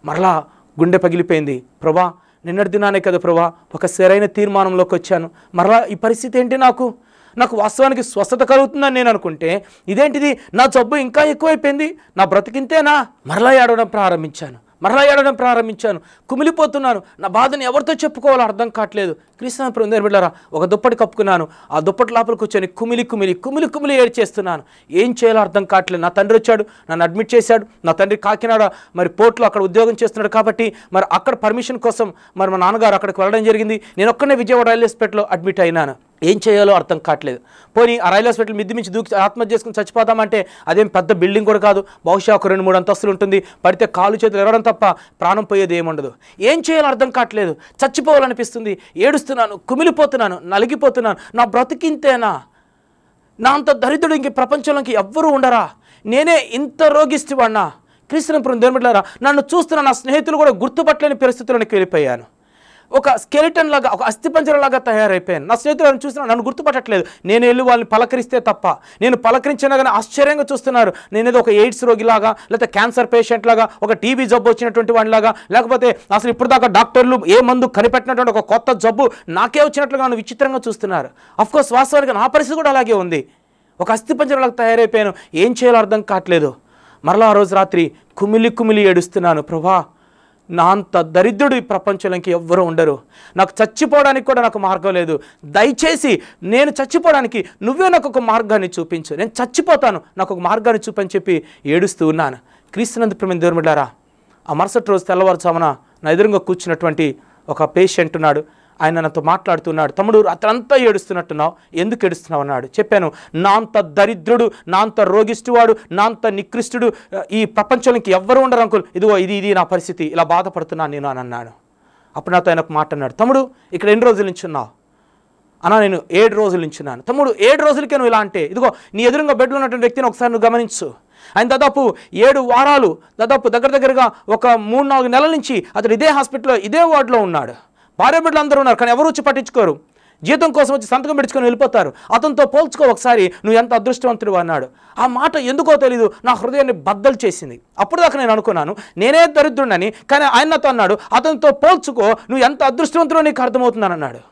మరలా గుండె పగిలిపోయింది ప్రభా నిన్నటి దినానే కదా ప్రభా ఒక సరైన తీర్మానంలోకి వచ్చాను మరలా ఈ పరిస్థితి ఏంటి నాకు నాకు వాస్తవానికి స్వస్థత కలుగుతుందని నేను అనుకుంటే ఇదేంటిది నా జబ్బు ఇంకా ఎక్కువైపోయింది నా బ్రతికింతేనా మరలా ఏడవడం ప్రారంభించాను మరలా ఏడడం ప్రారంభించాను కుమిలిపోతున్నాను నా బాధను ఎవరితో చెప్పుకోవాలో అర్థం కావట్లేదు కృష్ణ బృందర్ ఒక దుప్పటి కప్పుకున్నాను ఆ దుప్పటి లోపలికి వచ్చాను కుమిలి కుమిలి కుమిలి కుమిలి ఏడ్చేస్తున్నాను ఏం చేయాలో అర్థం కావట్లేదు నా తండ్రి వచ్చాడు నన్ను అడ్మిట్ చేశాడు నా తండ్రి కాకినాడ మరి పోర్ట్లో అక్కడ ఉద్యోగం చేస్తున్నాడు కాబట్టి మరి అక్కడ పర్మిషన్ కోసం మరి మా నాన్నగారు అక్కడికి వెళ్ళడం జరిగింది నేను ఒక్కనే విజయవాడ రైల్వే హాస్పిటల్లో అడ్మిట్ అయినాను ఏం చేయాలో అర్థం కావట్లేదు పోనీ ఆ రైల్ హాస్పిటల్ మిద్ది మించి దూకి ఆత్మహత్య చేసుకుని చచ్చిపోతామంటే అదేం పెద్ద బిల్డింగ్ కూడా కాదు బహుశా ఒక రెండు మూడు అంతస్తులు ఉంటుంది పడితే కాలు చేతులు ఎరవడం తప్ప ప్రాణం పోయేది ఏముండదు ఏం చేయాలో అర్థం కావట్లేదు చచ్చిపోవాలనిపిస్తుంది ఏడుస్తున్నాను కుమిలిపోతున్నాను నలిగిపోతున్నాను నా బ్రతికింతేనా నా అంత దరిద్రుడు ఇంక ప్రపంచంలోకి ఎవ్వరూ ఉండరా నేనే ఇంత రోగిస్టివాడినా క్రీస్తునపురం దేవుడిలారా నన్ను చూస్తున్న నా స్నేహితులు కూడా గుర్తుపట్టలేని పరిస్థితులకు వెళ్ళిపోయాను ఒక స్కెలిటన్ లాగా ఒక అస్థిపంజరం లాగా తయారైపోయాను నా స్నేహితులను చూసిన నన్ను గుర్తుపట్టట్లేదు నేను వెళ్ళి వాళ్ళని పలకరిస్తే తప్ప నేను పలకరించినా కానీ ఆశ్చర్యంగా చూస్తున్నారు నేనేదో ఒక ఎయిడ్స్ రోగిలాగా లేకపోతే క్యాన్సర్ పేషెంట్ లాగా ఒక టీబీ జబ్బు వచ్చినటువంటి వాడిలాగా లేకపోతే అసలు ఇప్పుడు దాకా డాక్టర్లు ఏ మందు కనిపెట్టినటువంటి ఒక కొత్త జబ్బు నాకే వచ్చినట్లుగా విచిత్రంగా చూస్తున్నారు అఫ్కోర్స్ వాస్తవానికి నా పరిస్థితి కూడా అలాగే ఉంది ఒక అస్థిపంజరంలాగా తయారైపోయాను ఏం చేయాలో అర్థం కావట్లేదు మరలా ఆ రోజు రాత్రి కుమిలి కుమిలి ఏడుస్తున్నాను ప్రభా నా అంత దరిద్రుడు ఈ ప్రపంచంలోకి ఎవ్వరూ ఉండరు నాకు చచ్చిపోవడానికి కూడా నాకు మార్గం లేదు దయచేసి నేను చచ్చిపోవడానికి నువ్వే నాకు ఒక మార్గాన్ని చూపించు నేను చచ్చిపోతాను నాకు ఒక మార్గాన్ని చూపని చెప్పి ఏడుస్తూ ఉన్నాను క్రీస్తునందు ప్రేమ దేవుడారా ఆ మరుసటి రోజు తెల్లవారుచామున నా ఎదురుగా కూర్చున్నటువంటి ఒక పేషెంట్ ఉన్నాడు ఆయన నాతో మాట్లాడుతున్నాడు తమ్ముడు అతనంతా ఏడుస్తున్నట్టున్నావు ఎందుకు ఏడుస్తున్నావు అన్నాడు చెప్పాను నాంత దరిద్రుడు నాంత రోగిష్టివాడు నాంత నికృష్టుడు ఈ ప్రపంచంలోకి ఎవ్వరు ఉండరు అంకుల్ ఇదిగో ఇది ఇది నా పరిస్థితి ఇలా బాధపడుతున్నాను నేను అని అన్నాడు అప్పుడు నాతో ఆయనకు మాట అన్నాడు తమ్ముడు ఇక్కడ ఎన్ని రోజుల నుంచి ఉన్నావు అన్నా నేను ఏడు రోజుల నుంచి ఉన్నాను తమ్ముడు ఏడు రోజులకే నువ్వు ఇలా అంటే ఇదిగో నీ ఎదురుగా బెడ్లో ఉన్నటువంటి వ్యక్తిని ఒకసారి నువ్వు గమనించు ఆయన దాదాపు ఏడు వారాలు దాదాపు దగ్గర దగ్గరగా ఒక మూడు నాలుగు నెలల నుంచి అతడు ఇదే హాస్పిటల్లో ఇదే వార్డులో ఉన్నాడు భార్య బిడ్డలు అందరూ ఉన్నారు కానీ ఎవరు వచ్చి పట్టించుకోరు జీతం కోసం వచ్చి సంతకం పెట్టుకొని వెళ్ళిపోతారు అతనితో పోల్చుకో ఒకసారి నువ్వు ఎంత అదృష్టవంతుడు అన్నాడు ఆ మాట ఎందుకో తెలీదు నా హృదయాన్ని బద్దలు చేసింది అప్పుడు దాకా నేను అనుకున్నాను నేనే దరిద్రుడని కానీ ఆయనతో అన్నాడు అతనితో పోల్చుకో నువ్వు ఎంత అదృష్టవంతుడో నీకు అర్థమవుతున్నాను అన్నాడు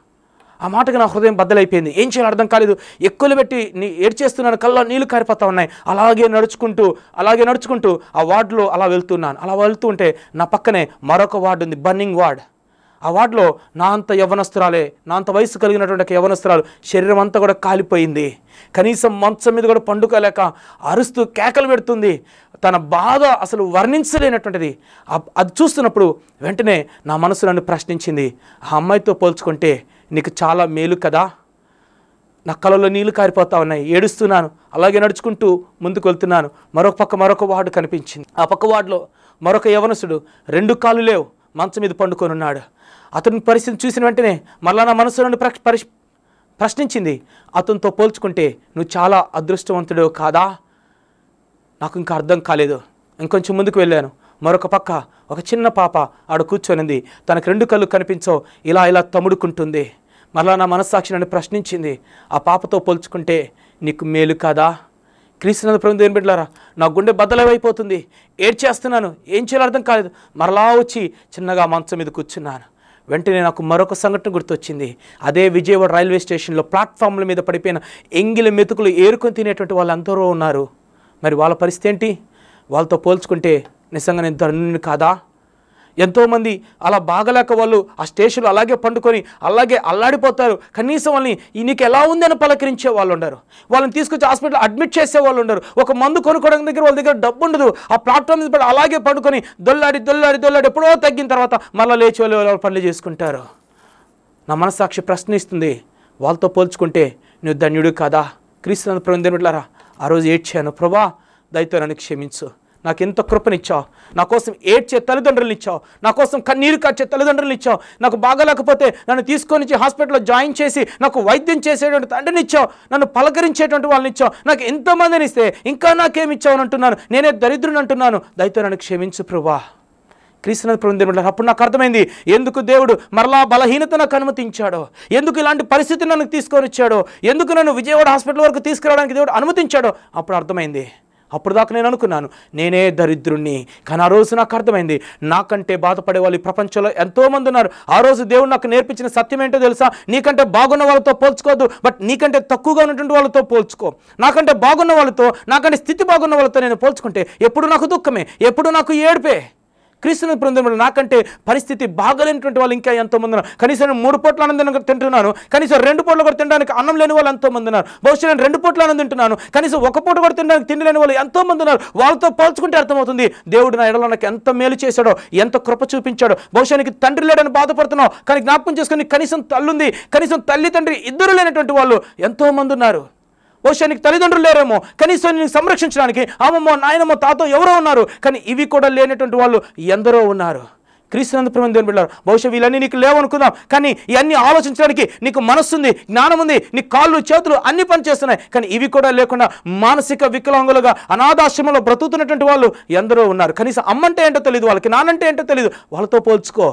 ఆ మాటకి నా హృదయం బద్దలైపోయింది ఏం చేయాలి అర్థం కాలేదు ఎక్కువలు పెట్టి నీ ఏడ్చేస్తున్నాను కళ్ళ నీళ్లు కారిపోతా ఉన్నాయి అలాగే నడుచుకుంటూ అలాగే నడుచుకుంటూ ఆ వార్డులో అలా వెళ్తున్నాను అలా వెళ్తూ ఉంటే నా పక్కనే మరొక వార్డు ఉంది బర్నింగ్ వార్డ్ ఆ వాటిలో నా అంత యవనస్తురాలే నా అంత వయసు కలిగినటువంటి యవనస్తురాలు శరీరం అంతా కూడా కాలిపోయింది కనీసం మంచం మీద కూడా పండుకోలేక అరుస్తూ కేకలు పెడుతుంది తన బాధ అసలు వర్ణించలేనటువంటిది అది చూస్తున్నప్పుడు వెంటనే నా మనసు నన్ను ప్రశ్నించింది ఆ అమ్మాయితో పోల్చుకుంటే నీకు చాలా మేలు కదా నా కళలో నీళ్లు కారిపోతా ఉన్నాయి ఏడుస్తున్నాను అలాగే నడుచుకుంటూ ముందుకు వెళ్తున్నాను మరొక పక్క మరొక వార్డు కనిపించింది ఆ పక్క వార్డులో మరొక యవనసుడు రెండు కాళ్ళు లేవు మంచం మీద పండుకొనున్నాడు అతని పరిస్థితి చూసిన వెంటనే మరలా నా మనసు నుండి ప్రశ్నించింది అతనితో పోల్చుకుంటే నువ్వు చాలా అదృష్టవంతుడు కాదా నాకు ఇంకా అర్థం కాలేదు ఇంకొంచెం ముందుకు వెళ్ళాను మరొక పక్క ఒక చిన్న పాప ఆడ కూర్చొనింది తనకు రెండు కళ్ళు కనిపించో ఇలా ఇలా తమ్ముడుకుంటుంది మరలా నా మనస్సాక్షి నన్ను ప్రశ్నించింది ఆ పాపతో పోల్చుకుంటే నీకు మేలు కాదా క్రీస్తునంద ప్రభుత్వం ఏం పెట్టారా నా గుండె బద్దలవైపోతుంది ఏడ్చేస్తున్నాను ఏం చేయాలో అర్థం కాలేదు మరలా వచ్చి చిన్నగా మంచం మీద కూర్చున్నాను వెంటనే నాకు మరొక సంఘటన గుర్తొచ్చింది అదే విజయవాడ రైల్వే స్టేషన్లో ప్లాట్ఫామ్ల మీద పడిపోయిన ఎంగిలి మెతుకులు ఏరుకొని తినేటువంటి వాళ్ళందరూ ఉన్నారు మరి వాళ్ళ పరిస్థితి ఏంటి వాళ్ళతో పోల్చుకుంటే నిజంగా నేను ధనుని కాదా ఎంతోమంది అలా బాగలేక వాళ్ళు ఆ స్టేషన్లో అలాగే పండుకొని అలాగే అల్లాడిపోతారు కనీసం వాళ్ళని నీకు ఎలా ఉంది అని పలకరించే వాళ్ళు ఉండరు వాళ్ళని తీసుకొచ్చి హాస్పిటల్ అడ్మిట్ చేసే వాళ్ళు ఉండరు ఒక మందు కొనుక్కోవడం దగ్గర వాళ్ళ దగ్గర డబ్బు ఉండదు ఆ ప్లాట్ఫామ్ మీద పడి అలాగే పండుకొని దొల్లాడి దొల్లాడి దొల్లాడి ఎప్పుడో తగ్గిన తర్వాత మళ్ళీ లేచి వాళ్ళు పనులు చేసుకుంటారు నా మనస్సాక్షి ప్రశ్నిస్తుంది వాళ్ళతో పోల్చుకుంటే నువ్వు ధన్యుడు కాదా క్రీస్తు పొందినట్లారా ఆ రోజు ఏడ్చాను ప్రభా దయతో నన్ను క్షమించు నాకు ఎంత కృపనిచ్చావు నా కోసం ఏడ్చే తల్లిదండ్రులు ఇచ్చావు నా కోసం కన్నీరు కాచే తల్లిదండ్రులు ఇచ్చావు నాకు బాగాలేకపోతే నన్ను తీసుకొని హాస్పిటల్లో జాయిన్ చేసి నాకు వైద్యం చేసేటువంటి తండ్రిని ఇచ్చావు నన్ను పలకరించేటువంటి వాళ్ళని ఇచ్చావు నాకు ఎంతమందిని ఇస్తే ఇంకా నాకేమి ఇచ్చావు అంటున్నాను నేనే దరిద్రుని అంటున్నాను దయతో నన్ను క్షమించు ప్రభా క్రీస్తునాథ్ ప్రభుత్వం అప్పుడు నాకు అర్థమైంది ఎందుకు దేవుడు మరలా బలహీనత నాకు అనుమతించాడో ఎందుకు ఇలాంటి పరిస్థితి నన్ను తీసుకొని వచ్చాడో ఎందుకు నన్ను విజయవాడ హాస్పిటల్ వరకు తీసుకురావడానికి దేవుడు అనుమతించాడో అప్పుడు అర్థమైంది అప్పుడు దాకా నేను అనుకున్నాను నేనే దరిద్రుణ్ణి కానీ ఆ రోజు నాకు అర్థమైంది నాకంటే బాధపడే వాళ్ళు ప్రపంచంలో ఎంతోమంది ఉన్నారు ఆ రోజు దేవుడు నాకు నేర్పించిన సత్యం ఏంటో తెలుసా నీకంటే బాగున్న వాళ్ళతో పోల్చుకోదు బట్ నీకంటే తక్కువగా ఉన్నటువంటి వాళ్ళతో పోల్చుకో నాకంటే బాగున్న వాళ్ళతో నాకంటే స్థితి బాగున్న వాళ్ళతో నేను పోల్చుకుంటే ఎప్పుడు నాకు దుఃఖమే ఎప్పుడు నాకు ఏడిపే క్రీస్తుని పొందిన నాకంటే పరిస్థితి బాగలేనటువంటి వాళ్ళు ఇంకా ఎంతోమంది ఉన్నారు కనీసం నేను మూడు పూట్ల ఆనందం తింటున్నాను కనీసం రెండు పూటలు కూడా తినడానికి అన్నం లేని వాళ్ళు ఎంతోమంది ఉన్నారు బహుశా నేను రెండు పూట్ల ఆనందం తింటున్నాను కనీసం ఒక పూట కూడా తినడానికి తిండి లేని వాళ్ళు ఎంతోమంది ఉన్నారు వాళ్ళతో పోల్చుకుంటే అర్థమవుతుంది దేవుడు నా ఎడలో నాకు ఎంత మేలు చేశాడో ఎంత కృప చూపించాడో బహుశా నీకు తండ్రి లేడని బాధపడుతున్నావు కానీ జ్ఞాపకం చేసుకుని కనీసం తల్లుంది కనీసం తల్లి తండ్రి ఇద్దరు లేనటువంటి వాళ్ళు ఎంతోమంది ఉన్నారు బహుశా నీకు తల్లిదండ్రులు లేరేమో కనీసం నేను సంరక్షించడానికి అమ్మమ్మో నాయనమ్మో తాతో ఎవరో ఉన్నారు కానీ ఇవి కూడా లేనటువంటి వాళ్ళు ఎందరో ఉన్నారు క్రీస్తునందప్రమణ దేవుని వెళ్ళారు బహుశా వీళ్ళన్నీ నీకు లేవనుకుందాం కానీ ఇవన్నీ ఆలోచించడానికి నీకు మనస్సుంది జ్ఞానం ఉంది నీ కాళ్ళు చేతులు అన్ని పనిచేస్తున్నాయి కానీ ఇవి కూడా లేకుండా మానసిక వికలాంగులుగా అనాథాశ్రమంలో బ్రతుకుతున్నటువంటి వాళ్ళు ఎందరో ఉన్నారు కనీసం అమ్మంటే ఏంటో తెలియదు వాళ్ళకి నానంటే ఏంటో తెలియదు వాళ్ళతో పోల్చుకో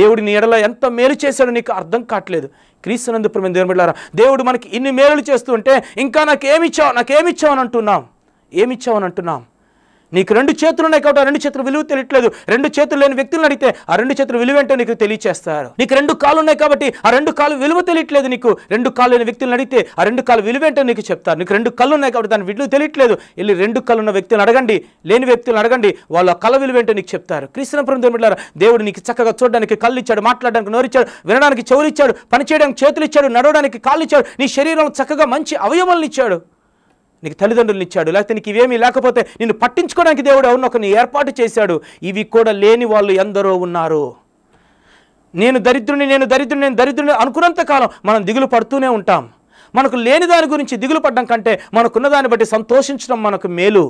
దేవుడి నీడలో ఎంత మేలు చేశాడో నీకు అర్థం కావట్లేదు క్రీస్తునందు ప్రేమ దేవుని బిడ్డారా దేవుడు మనకి ఇన్ని మేలు చేస్తుంటే ఇంకా నాకేమిచ్చావు నాకేమిచ్చావు అని అంటున్నాం ఏమిచ్చావు అని అంటున్నాం నీకు రెండు చేతులు ఉన్నాయి కాబట్టి ఆ రెండు చేతులు విలువ తెలియట్లేదు రెండు చేతులు లేని వ్యక్తులను అడిగితే ఆ రెండు చేతులు విలువేంటో నీకు తెలియచేస్తారు నీకు రెండు కాలు ఉన్నాయి కాబట్టి ఆ రెండు కాలు విలువ తెలియట్లేదు నీకు రెండు కాలు లేని వ్యక్తులను అడిగితే ఆ రెండు కాలు విలువేంటో నీకు చెప్తారు నీకు రెండు కళ్ళు ఉన్నాయి కాబట్టి దాని విలువ తెలియట్లేదు వెళ్ళి రెండు కళ్ళు ఉన్న వ్యక్తులను అడగండి లేని వ్యక్తులను అడగండి వాళ్ళ కళ విలువేంటో నీకు చెప్తారు కృష్ణపురం దేవుడు దేవుడు నీకు చక్కగా చూడడానికి కళ్ళు ఇచ్చాడు మాట్లాడడానికి నోరిచ్చాడు వినడానికి చెవులు ఇచ్చాడు పనిచేయడానికి చేతులు ఇచ్చాడు నడవడానికి కాళ్ళు ఇచ్చాడు నీ శరీరం చక్కగా మంచి అవయవాలను ఇచ్చాడు నీకు తల్లిదండ్రులను ఇచ్చాడు లేకపోతే నీకు ఇవేమీ లేకపోతే నిన్ను పట్టించుకోవడానికి దేవుడు ఎవరిని ఒకరిని ఏర్పాటు చేశాడు ఇవి కూడా లేని వాళ్ళు ఎందరో ఉన్నారు నేను దరిద్రుని నేను దరిద్రుని నేను దరిద్రుని అనుకున్నంత కాలం మనం దిగులు పడుతూనే ఉంటాం మనకు లేని దాని గురించి దిగులు పడ్డం కంటే మనకున్న దాన్ని బట్టి సంతోషించడం మనకు మేలు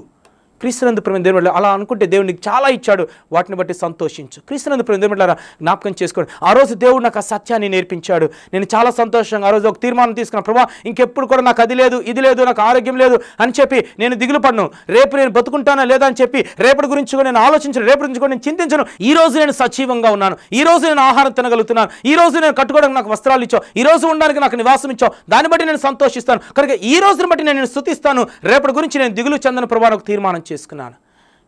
క్రీస్తునందు ప్రేమ దేవుడు అలా అనుకుంటే దేవుడు నీకు చాలా ఇచ్చాడు వాటిని బట్టి సంతోషించు క్రీస్తునందు ప్రేమ దేవుడు జ్ఞాపకం చేసుకోండి ఆ రోజు దేవుడు నాకు ఆ సత్యాన్ని నేర్పించాడు నేను చాలా సంతోషంగా ఆ రోజు ఒక తీర్మానం తీసుకున్న ప్రభా ఇంకెప్పుడు కూడా నాకు అది లేదు ఇది లేదు నాకు ఆరోగ్యం లేదు అని చెప్పి నేను దిగులు పడను రేపు నేను బతుకుంటానా లేదా అని చెప్పి రేపటి గురించి కూడా నేను ఆలోచించను రేపటి గురించి కూడా నేను చింతించను ఈ రోజు నేను సజీవంగా ఉన్నాను ఈ రోజు నేను ఆహారం తినగలుగుతున్నాను ఈ రోజు నేను కట్టుకోవడానికి నాకు వస్త్రాలు ఇచ్చావు ఈ రోజు ఉండడానికి నాకు నివాసం ఇచ్చావు దాన్ని బట్టి నేను సంతోషిస్తాను కనుక ఈ రోజుని బట్టి నేను స్థుతిస్తాను రేపటి గురించి నేను దిగులు చందన ప్రభా తీర్మానం చేసుకున్నాను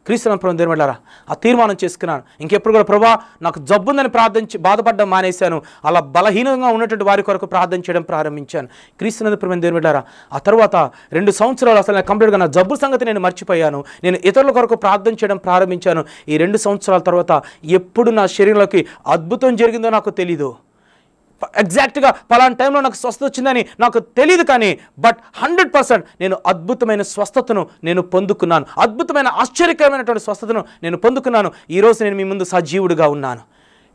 క్రీస్తులను ప్రభు దేవుడారా ఆ తీర్మానం చేసుకున్నాను ఇంకెప్పుడు కూడా ప్రభా నాకు జబ్బుందని ప్రార్థించి బాధపడడం మానేశాను అలా బలహీనంగా ఉన్నటువంటి వారి కొరకు ప్రార్థన చేయడం ప్రారంభించాను క్రీస్తునందు ప్రభు దేవుడారా ఆ తర్వాత రెండు సంవత్సరాలు అసలు నేను కంప్లీట్గా నా జబ్బు సంగతి నేను మర్చిపోయాను నేను ఇతరుల కొరకు ప్రార్థన చేయడం ప్రారంభించాను ఈ రెండు సంవత్సరాల తర్వాత ఎప్పుడు నా శరీరంలోకి అద్భుతం జరిగిందో నాకు తెలీదు ఎగ్జాక్ట్గా పలానా టైంలో నాకు స్వస్థత వచ్చిందని నాకు తెలియదు కానీ బట్ హండ్రెడ్ పర్సెంట్ నేను అద్భుతమైన స్వస్థతను నేను పొందుకున్నాను అద్భుతమైన ఆశ్చర్యకరమైనటువంటి స్వస్థతను నేను పొందుకున్నాను ఈరోజు నేను మీ ముందు సజీవుడిగా ఉన్నాను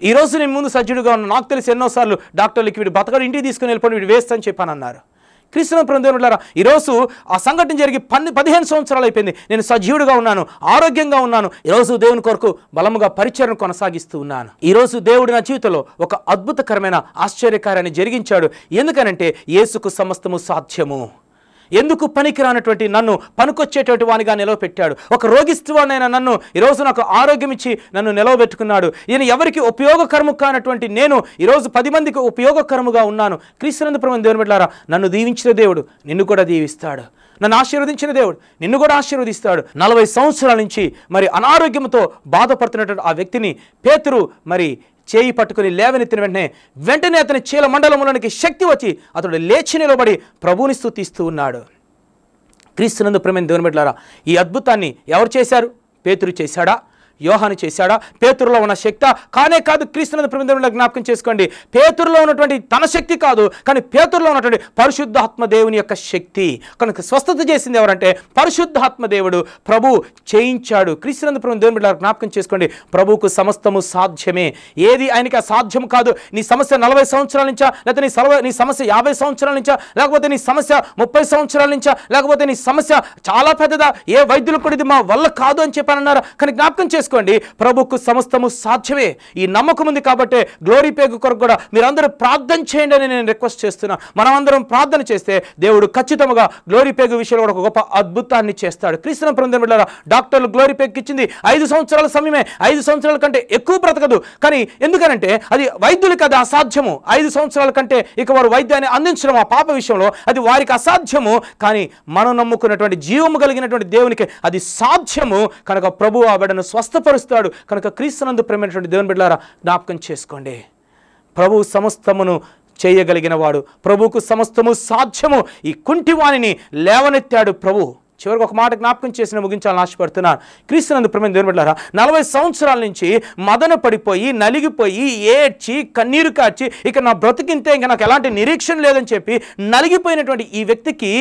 ఈరోజు నేను ముందు సజ్జుడుగా ఉన్నాను నాకు తెలిసి ఎన్నోసార్లు డాక్టర్లకి వీడు బతకడు ఇంటికి తీసుకుని వెళ్ళిపోయి వీడు వేస్తా అని చెప్పాను అన్నారు క్రీస్తున ప్రందేనులారా ఈరోజు ఆ సంఘటన జరిగి పన్ని పదిహేను సంవత్సరాలు అయిపోయింది నేను సజీవుడిగా ఉన్నాను ఆరోగ్యంగా ఉన్నాను ఈరోజు దేవుని కొరకు బలముగా పరిచయం కొనసాగిస్తూ ఉన్నాను ఈరోజు దేవుడి నా జీవితంలో ఒక అద్భుతకరమైన ఆశ్చర్యకార్యాన్ని జరిగించాడు ఎందుకనంటే యేసుకు సమస్తము సాధ్యము ఎందుకు పనికిరానటువంటి నన్ను పనికొచ్చేటువంటి వానిగా నిలవపెట్టాడు ఒక రోగిస్తువాడైన నన్ను ఈరోజు నాకు ఆరోగ్యం ఇచ్చి నన్ను నిలవబెట్టుకున్నాడు ఈయన ఎవరికి ఉపయోగకరము కానటువంటి నేను ఈరోజు పది మందికి ఉపయోగకరముగా ఉన్నాను క్రీస్తునందుపురం దేవుని బిడ్డారా నన్ను దీవించిన దేవుడు నిన్ను కూడా దీవిస్తాడు నన్ను ఆశీర్వదించిన దేవుడు నిన్ను కూడా ఆశీర్వదిస్తాడు నలభై సంవత్సరాల నుంచి మరి అనారోగ్యంతో బాధపడుతున్నటువంటి ఆ వ్యక్తిని పేతురు మరి చేయి పట్టుకుని లేవనెత్తిన వెంటనే వెంటనే అతని చీల మండలంలోనికి శక్తి వచ్చి అతడు లేచి నిలబడి ప్రభువుని స్థుతిస్తూ ఉన్నాడు క్రీస్తునందు ప్రమేణ దేవుని బిడ్డలారా ఈ అద్భుతాన్ని ఎవరు చేశారు పేతురు చేశాడా యోహాను చేశాడా పేతురులో ఉన్న శక్తి కానే కాదు క్రీస్తునందు ప్రమిదంలో జ్ఞాపకం చేసుకోండి పేతురులో ఉన్నటువంటి తన శక్తి కాదు కానీ పేతురులో ఉన్నటువంటి పరిశుద్ధాత్మ దేవుని యొక్క శక్తి కనుక స్వస్థత చేసింది ఎవరంటే పరిశుద్ధాత్మ దేవుడు ప్రభు చేయించాడు క్రీస్తునందు ప్రభు దేవుని జ్ఞాపకం చేసుకోండి ప్రభువుకు సమస్తము సాధ్యమే ఏది ఆయనకి అసాధ్యం కాదు నీ సమస్య నలభై సంవత్సరాల నుంచా లేకపోతే నీ సర్వ నీ సమస్య యాభై సంవత్సరాల నుంచా లేకపోతే నీ సమస్య ముప్పై సంవత్సరాల నుంచా లేకపోతే నీ సమస్య చాలా పెద్దదా ఏ వైద్యులు కూడా ఇది మా వల్ల కాదు అని చెప్పానన్నారు కానీ జ్ఞాపకం చేసుకో చేసుకోండి ప్రభుకు సమస్తము సాధ్యమే ఈ నమ్మకం ఉంది కాబట్టి గ్లోరీ పేగు కొరకు కూడా మీరందరూ ప్రార్థన చేయండి అని నేను రిక్వెస్ట్ చేస్తున్నా మనమందరం ప్రార్థన చేస్తే దేవుడు ఖచ్చితంగా గ్లోరీ పేగు విషయంలో కూడా ఒక గొప్ప అద్భుతాన్ని చేస్తాడు క్రీస్తున పొందిన బిడ్డారా డాక్టర్లు గ్లోరీ పేగు ఇచ్చింది ఐదు సంవత్సరాల సమయమే ఐదు సంవత్సరాల కంటే ఎక్కువ బ్రతకదు కానీ ఎందుకనంటే అది వైద్యులకి అది అసాధ్యము ఐదు సంవత్సరాల కంటే ఇక వారు వైద్యాన్ని అందించడం ఆ పాప విషయంలో అది వారికి అసాధ్యము కానీ మనం నమ్ముకున్నటువంటి జీవము కలిగినటువంటి దేవునికి అది సాధ్యము కనుక ప్రభు ఆ బిడ్డను స్వస్థ స్వస్థపరుస్తాడు కనుక క్రీస్తునందు ప్రేమైనటువంటి దేవుని బిడ్డారా జ్ఞాపకం చేసుకోండి ప్రభువు సమస్తమును చేయగలిగిన వాడు ప్రభువుకు సమస్తము సాధ్యము ఈ కుంటివాణిని లేవనెత్తాడు ప్రభు చివరికి ఒక మాట జ్ఞాపకం చేసిన ముగించాలని ఆశపడుతున్నాను క్రీస్తునందు ప్రమేణ దేవుని పెట్టారా నలభై సంవత్సరాల నుంచి మదన పడిపోయి నలిగిపోయి ఏడ్చి కన్నీరు కాచి ఇక నా బ్రతికింతే ఇంకా నాకు ఎలాంటి నిరీక్షణ లేదని చెప్పి నలిగిపోయినటువంటి ఈ వ్యక్తికి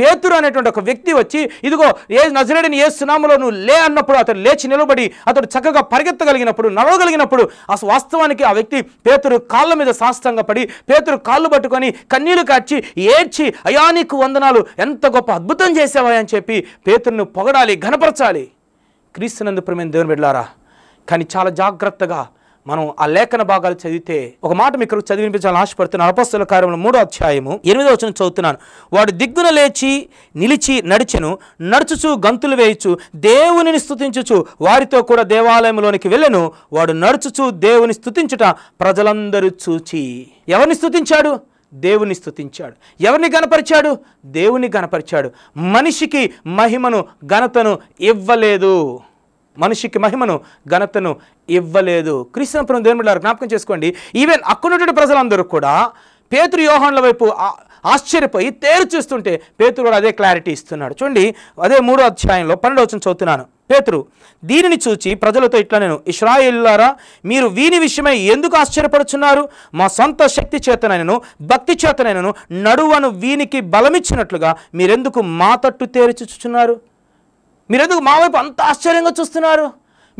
పేతురు అనేటువంటి ఒక వ్యక్తి వచ్చి ఇదిగో ఏ నజరేడిని ఏ సునామలో నువ్వు లే అన్నప్పుడు అతడు లేచి నిలబడి అతడు చక్కగా పరిగెత్తగలిగినప్పుడు నడవగలిగినప్పుడు ఆ వాస్తవానికి ఆ వ్యక్తి పేతురు కాళ్ళ మీద శాస్త్రంగా పడి పేతురు కాళ్ళు పట్టుకొని కన్నీరు కాచి ఏడ్చి అయా నీకు వందనాలు ఎంత గొప్ప అద్భుతం చేసావా అని చెప్పి పేతురును పొగడాలి ఘనపరచాలి క్రీస్తునందు ప్రేమ దేవుని బిడ్డారా కానీ చాలా జాగ్రత్తగా మనం ఆ లేఖన భాగాలు చదివితే ఒక మాట మీకు చదివినిపించాలని ఆశపడుతున్నాను అపస్తుల కార్యంలో మూడో అధ్యాయము ఎనిమిదో వచ్చిన చదువుతున్నాను వాడు దిగ్గున లేచి నిలిచి నడిచెను నడుచుచు గంతులు వేయచ్చు దేవునిని స్థుతించుచు వారితో కూడా దేవాలయంలోనికి వెళ్ళను వాడు నడుచుచు దేవుని స్థుతించుట ప్రజలందరూ చూచి ఎవరిని స్థుతించాడు దేవుని స్థుతించాడు ఎవరిని గనపరిచాడు దేవుని గనపరిచాడు మనిషికి మహిమను ఘనతను ఇవ్వలేదు మనిషికి మహిమను ఘనతను ఇవ్వలేదు క్రీస్తునపురం దేవుడు జ్ఞాపకం చేసుకోండి ఈవెన్ అక్కడున్నటువంటి ప్రజలందరూ కూడా పేతురు యోహన్ల వైపు ఆశ్చర్యపోయి తేరు చూస్తుంటే పేతురు కూడా అదే క్లారిటీ ఇస్తున్నాడు చూడండి అదే మూడో అధ్యాయంలో పన్నెండు వచ్చిన చదువుతున్నాను పేతురు దీనిని చూచి ప్రజలతో ఇట్లా నేను ఇస్రాయిల్లారా మీరు వీని విషయమై ఎందుకు ఆశ్చర్యపడుచున్నారు మా సొంత శక్తి చేతనైనను భక్తి చేతనైనను నడువను వీనికి బలమిచ్చినట్లుగా మీరెందుకు మా తట్టు తేరుచుచున్నారు మీరెందుకు మా వైపు అంత ఆశ్చర్యంగా చూస్తున్నారు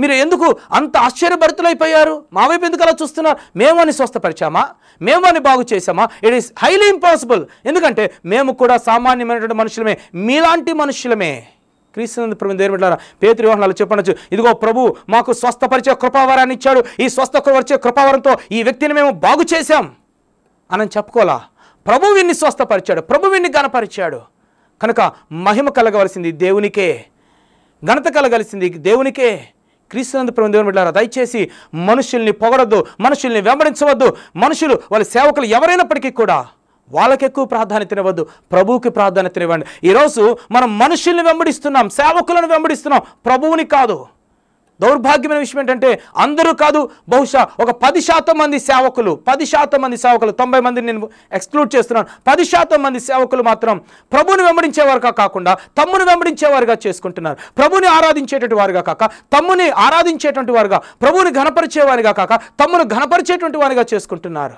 మీరు ఎందుకు అంత ఆశ్చర్యభరితులైపోయారు మా వైపు ఎందుకు అలా చూస్తున్నారు మేము అని స్వస్థపరిచామా మేము అని బాగు చేసామా ఇట్ ఈస్ హైలీ ఇంపాసిబుల్ ఎందుకంటే మేము కూడా సామాన్యమైనటువంటి మనుషులమే మీలాంటి మనుషులమే క్రీస్తునందు ప్రభు దేవుడారా పేతృ వాహనాలు చెప్పనొచ్చు ఇదిగో ప్రభు మాకు స్వస్థపరిచే కృపావరాన్ని ఇచ్చాడు ఈ స్వస్థ వచ్చే కృపావరంతో ఈ వ్యక్తిని మేము బాగు చేశాం అని చెప్పుకోలా ప్రభు విన్ని స్వస్థపరిచాడు ప్రభు విన్ని గనపరిచాడు కనుక మహిమ కలగవలసింది దేవునికే ఘనత కలగలిసింది దేవునికే క్రీస్తునందు ప్రభు దేవుని బిడ్డారా దయచేసి మనుషుల్ని పొగడద్దు మనుషుల్ని వెంబడించవద్దు మనుషులు వాళ్ళ సేవకులు ఎవరైనప్పటికీ కూడా వాళ్ళకెక్కువ ప్రాధాన్యత ఇవ్వద్దు ప్రభువుకి ప్రాధాన్యత ఇవ్వండి ఈరోజు మనం మనుషుల్ని వెంబడిస్తున్నాం సేవకులను వెంబడిస్తున్నాం ప్రభువుని కాదు దౌర్భాగ్యమైన విషయం ఏంటంటే అందరూ కాదు బహుశా ఒక పది శాతం మంది సేవకులు పది శాతం మంది సేవకులు తొంభై మందిని నేను ఎక్స్క్లూడ్ చేస్తున్నాను పది శాతం మంది సేవకులు మాత్రం ప్రభుని వెంబడించేవారుగా కాకుండా తమ్ముని వెంబడించేవారుగా చేసుకుంటున్నారు ప్రభుని ఆరాధించేటువంటి వారుగా కాక తమ్ముని ఆరాధించేటువంటి వారుగా ప్రభుని ఘనపరిచేవారిగా కాక తమ్మును ఘనపరిచేటువంటి వారిగా చేసుకుంటున్నారు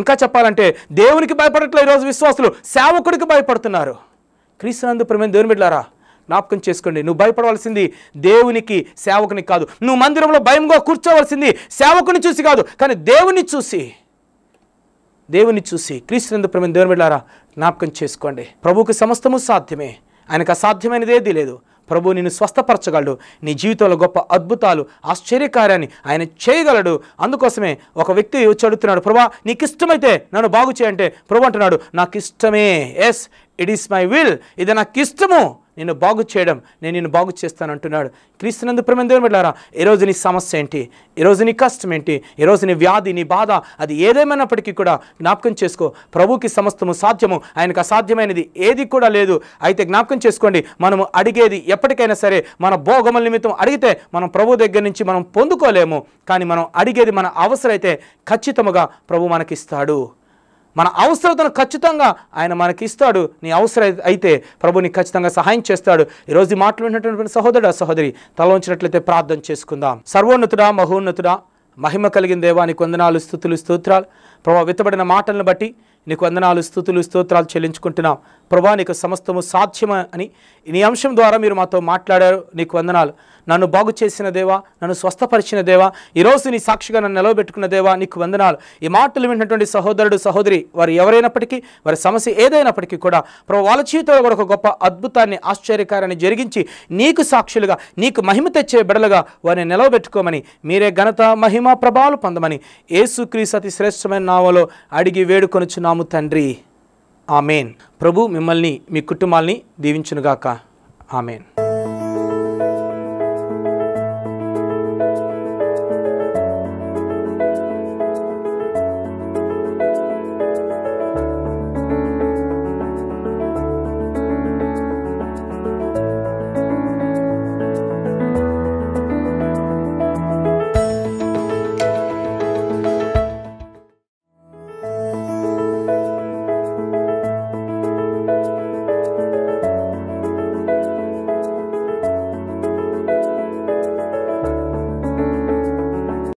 ఇంకా చెప్పాలంటే దేవునికి భయపడట్లేదు ఈరోజు విశ్వాసులు సేవకుడికి భయపడుతున్నారు క్రీస్తునందు ప్రమేయం దేవుని బిడ్డారా జ్ఞాపకం చేసుకోండి నువ్వు భయపడవలసింది దేవునికి సేవకునికి కాదు నువ్వు మందిరంలో భయంగా కూర్చోవలసింది సేవకుని చూసి కాదు కానీ దేవుని చూసి దేవుని చూసి క్రీస్తునందు ప్రమేణ దేవుని వెళ్ళారా జ్ఞాపకం చేసుకోండి ప్రభుకి సమస్తము సాధ్యమే ఆయనకు అసాధ్యమైనది ఏది లేదు ప్రభు నిన్ను స్వస్థపరచగలడు నీ జీవితంలో గొప్ప అద్భుతాలు ఆశ్చర్యకార్యాన్ని ఆయన చేయగలడు అందుకోసమే ఒక వ్యక్తి వచ్చి అడుగుతున్నాడు ప్రభా నీకు ఇష్టమైతే నన్ను బాగు చేయంటే ప్రభు అంటున్నాడు నాకు ఇష్టమే yes it is my will ఇది నాకు ఇష్టము నేను బాగు చేయడం నేను నిన్ను బాగు చేస్తాను అంటున్నాడు క్రీస్తునందు ప్రమేణ దేవుని బిడ్డారా ఈరోజు నీ సమస్య ఏంటి ఈరోజు నీ కష్టం ఏంటి ఈరోజు నీ వ్యాధి నీ బాధ అది ఏదేమైనప్పటికీ కూడా జ్ఞాపకం చేసుకో ప్రభుకి సమస్తము సాధ్యము ఆయనకు అసాధ్యమైనది ఏది కూడా లేదు అయితే జ్ఞాపకం చేసుకోండి మనము అడిగేది ఎప్పటికైనా సరే మన భోగముల నిమిత్తం అడిగితే మనం ప్రభు దగ్గర నుంచి మనం పొందుకోలేము కానీ మనం అడిగేది మన అయితే ఖచ్చితముగా ప్రభు మనకిస్తాడు మన అవసరతను ఖచ్చితంగా ఆయన మనకి ఇస్తాడు నీ అవసరం అయితే ప్రభు ఖచ్చితంగా సహాయం చేస్తాడు ఈరోజు మాట్లాడినటువంటి సహోదరుడు సహోదరి తల ఉంచినట్లయితే ప్రార్థన చేసుకుందాం సర్వోన్నతుడా మహోన్నతుడా మహిమ కలిగిన దేవానికి వందనాలు స్థుతులు స్తోత్రాలు ప్రభావ విత్తబడిన మాటలను బట్టి నీకు వందనాలు స్థుతులు స్తోత్రాలు చెల్లించుకుంటున్నాం ప్రభా నీకు సమస్తము సాధ్యమ అని నీ అంశం ద్వారా మీరు మాతో మాట్లాడారు నీకు వందనాలు నన్ను బాగు చేసిన దేవా నన్ను స్వస్థపరిచిన దేవా ఈరోజు నీ సాక్షిగా నన్ను నిలవబెట్టుకున్న దేవా నీకు వందనాలు ఈ మాటలు వింటున్నటువంటి సహోదరుడు సహోదరి వారు ఎవరైనప్పటికీ వారి సమస్య ఏదైనప్పటికీ కూడా ప్రభు వాళ్ళ జీవితంలో కూడా ఒక గొప్ప అద్భుతాన్ని ఆశ్చర్యకారాన్ని జరిగించి నీకు సాక్షులుగా నీకు మహిమ తెచ్చే బిడలుగా వారిని నిలవబెట్టుకోమని మీరే ఘనత మహిమ ప్రభావాలు పొందమని యేసుక్రీస్తు అతి శ్రేష్టమైన నావలో అడిగి వేడుకొనుచున్నాము తండ్రి ఆమెన్ ప్రభు మిమ్మల్ని మీ కుటుంబాల్ని దీవించునుగాక ఆమెన్